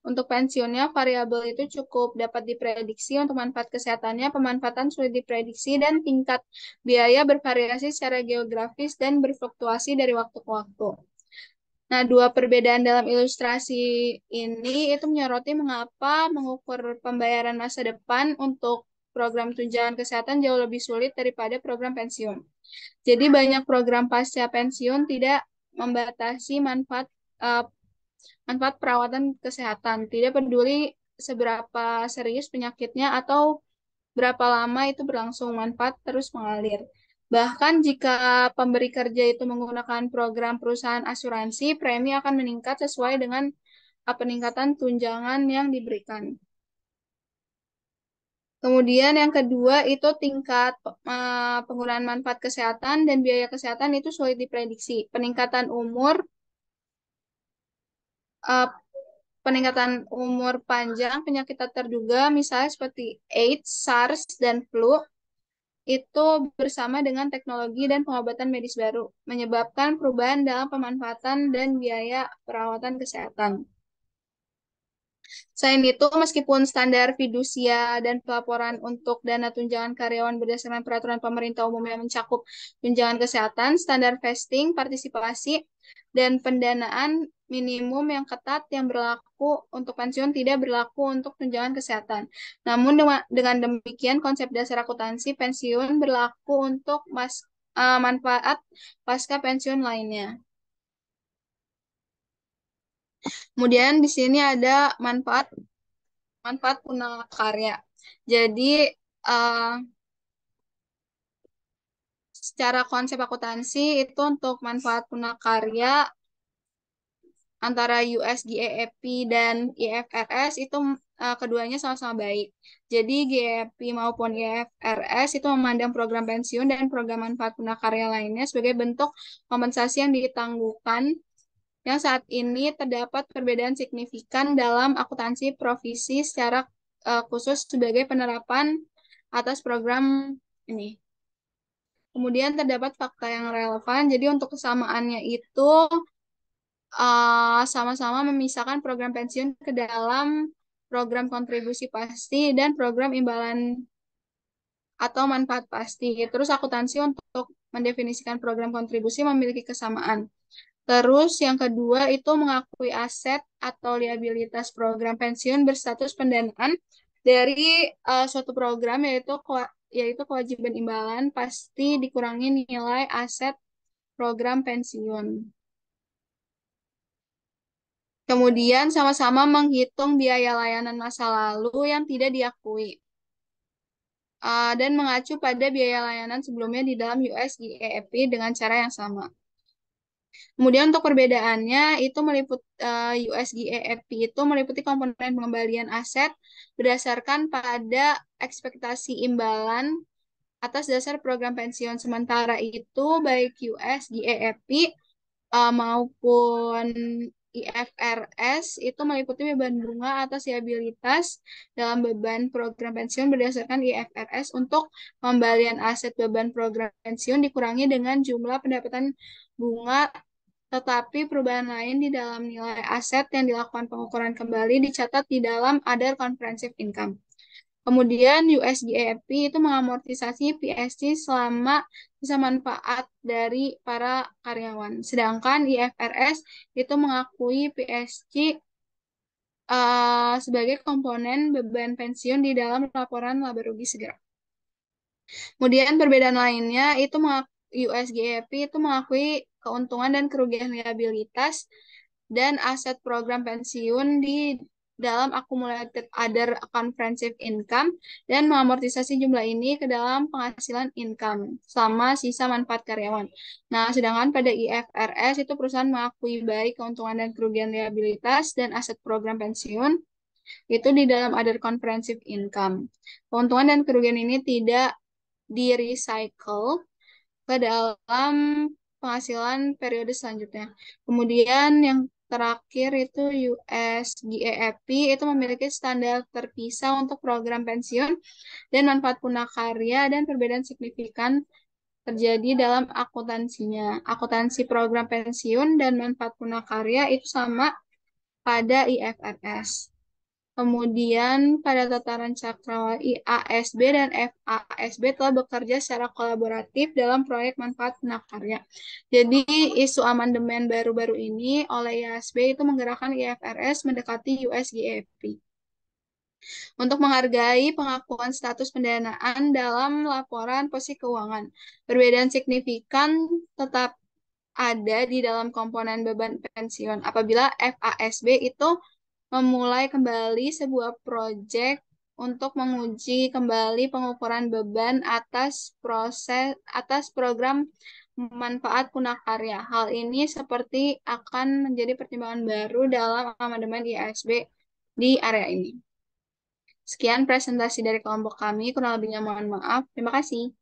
untuk pensiunnya, variabel itu cukup dapat diprediksi untuk manfaat kesehatannya, pemanfaatan sulit diprediksi, dan tingkat biaya bervariasi secara geografis dan berfluktuasi dari waktu ke waktu. Nah, dua perbedaan dalam ilustrasi ini itu menyoroti mengapa mengukur pembayaran masa depan untuk program tunjangan kesehatan jauh lebih sulit daripada program pensiun. Jadi banyak program pasca pensiun tidak membatasi manfaat uh, manfaat perawatan kesehatan, tidak peduli seberapa serius penyakitnya atau berapa lama itu berlangsung manfaat terus mengalir. Bahkan jika pemberi kerja itu menggunakan program perusahaan asuransi, premi akan meningkat sesuai dengan eh, peningkatan tunjangan yang diberikan. Kemudian yang kedua itu tingkat eh, penggunaan manfaat kesehatan dan biaya kesehatan itu sulit diprediksi. Peningkatan umur eh, peningkatan umur panjang penyakit tak terduga misalnya seperti AIDS, SARS dan flu itu bersama dengan teknologi dan pengobatan medis baru, menyebabkan perubahan dalam pemanfaatan dan biaya perawatan kesehatan. Selain itu, meskipun standar fidusia dan pelaporan untuk dana tunjangan karyawan berdasarkan peraturan pemerintah umum yang mencakup tunjangan kesehatan, standar vesting, partisipasi, dan pendanaan minimum yang ketat yang berlaku untuk pensiun tidak berlaku untuk tunjangan kesehatan. Namun dengan demikian konsep dasar akuntansi pensiun berlaku untuk mas, eh, manfaat pasca pensiun lainnya. Kemudian di sini ada manfaat manfaat punah karya. Jadi uh, secara konsep akuntansi itu untuk manfaat punah karya antara USGEP e dan IFRS itu uh, keduanya sama-sama baik. Jadi GEP e maupun IFRS itu memandang program pensiun dan program manfaat guna karya lainnya sebagai bentuk kompensasi yang ditangguhkan yang saat ini terdapat perbedaan signifikan dalam akuntansi provisi secara uh, khusus sebagai penerapan atas program ini. Kemudian terdapat fakta yang relevan. Jadi untuk kesamaannya itu eh, sama-sama uh, sama memisahkan program pensiun ke dalam program kontribusi pasti dan program imbalan atau manfaat pasti. Terus akuntansi untuk mendefinisikan program kontribusi memiliki kesamaan. Terus yang kedua itu mengakui aset atau liabilitas program pensiun berstatus pendanaan dari uh, suatu program yaitu yaitu kewajiban imbalan pasti dikurangi nilai aset program pensiun. Kemudian sama-sama menghitung biaya layanan masa lalu yang tidak diakui uh, dan mengacu pada biaya layanan sebelumnya di dalam USGEP e dengan cara yang sama. Kemudian untuk perbedaannya itu meliput uh, eh, USGEFP itu meliputi komponen pengembalian aset berdasarkan pada ekspektasi imbalan atas dasar program pensiun sementara itu baik USGEFP uh, eh, maupun IFRS itu meliputi beban bunga atas liabilitas dalam beban program pensiun berdasarkan IFRS untuk pembalian aset beban program pensiun dikurangi dengan jumlah pendapatan bunga tetapi perubahan lain di dalam nilai aset yang dilakukan pengukuran kembali dicatat di dalam other comprehensive income. Kemudian USGAP itu mengamortisasi PSC selama bisa manfaat dari para karyawan. Sedangkan IFRS itu mengakui PSC uh, eh, sebagai komponen beban pensiun di dalam laporan laba rugi segera. Kemudian perbedaan lainnya itu USGAP itu mengakui keuntungan dan kerugian liabilitas dan aset program pensiun di dalam accumulated other comprehensive income dan mengamortisasi jumlah ini ke dalam penghasilan income sama sisa manfaat karyawan. Nah, sedangkan pada IFRS itu perusahaan mengakui baik keuntungan dan kerugian liabilitas dan aset program pensiun itu di dalam other comprehensive income. Keuntungan dan kerugian ini tidak di-recycle ke dalam penghasilan periode selanjutnya. Kemudian yang terakhir itu USGEP itu memiliki standar terpisah untuk program pensiun dan manfaat karya dan perbedaan signifikan terjadi dalam akuntansinya. Akuntansi program pensiun dan manfaat karya itu sama pada IFRS. Kemudian pada tataran cakrawala IASB dan FASB telah bekerja secara kolaboratif dalam proyek manfaat penakarya. Jadi isu amandemen baru-baru ini oleh IASB itu menggerakkan IFRS mendekati USGAP. E Untuk menghargai pengakuan status pendanaan dalam laporan posisi keuangan, perbedaan signifikan tetap ada di dalam komponen beban pensiun. Apabila FASB itu memulai kembali sebuah proyek untuk menguji kembali pengukuran beban atas proses atas program manfaat karya. Hal ini seperti akan menjadi pertimbangan baru dalam amandemen IASB di area ini. Sekian presentasi dari kelompok kami, kurang lebihnya mohon maaf. Terima kasih.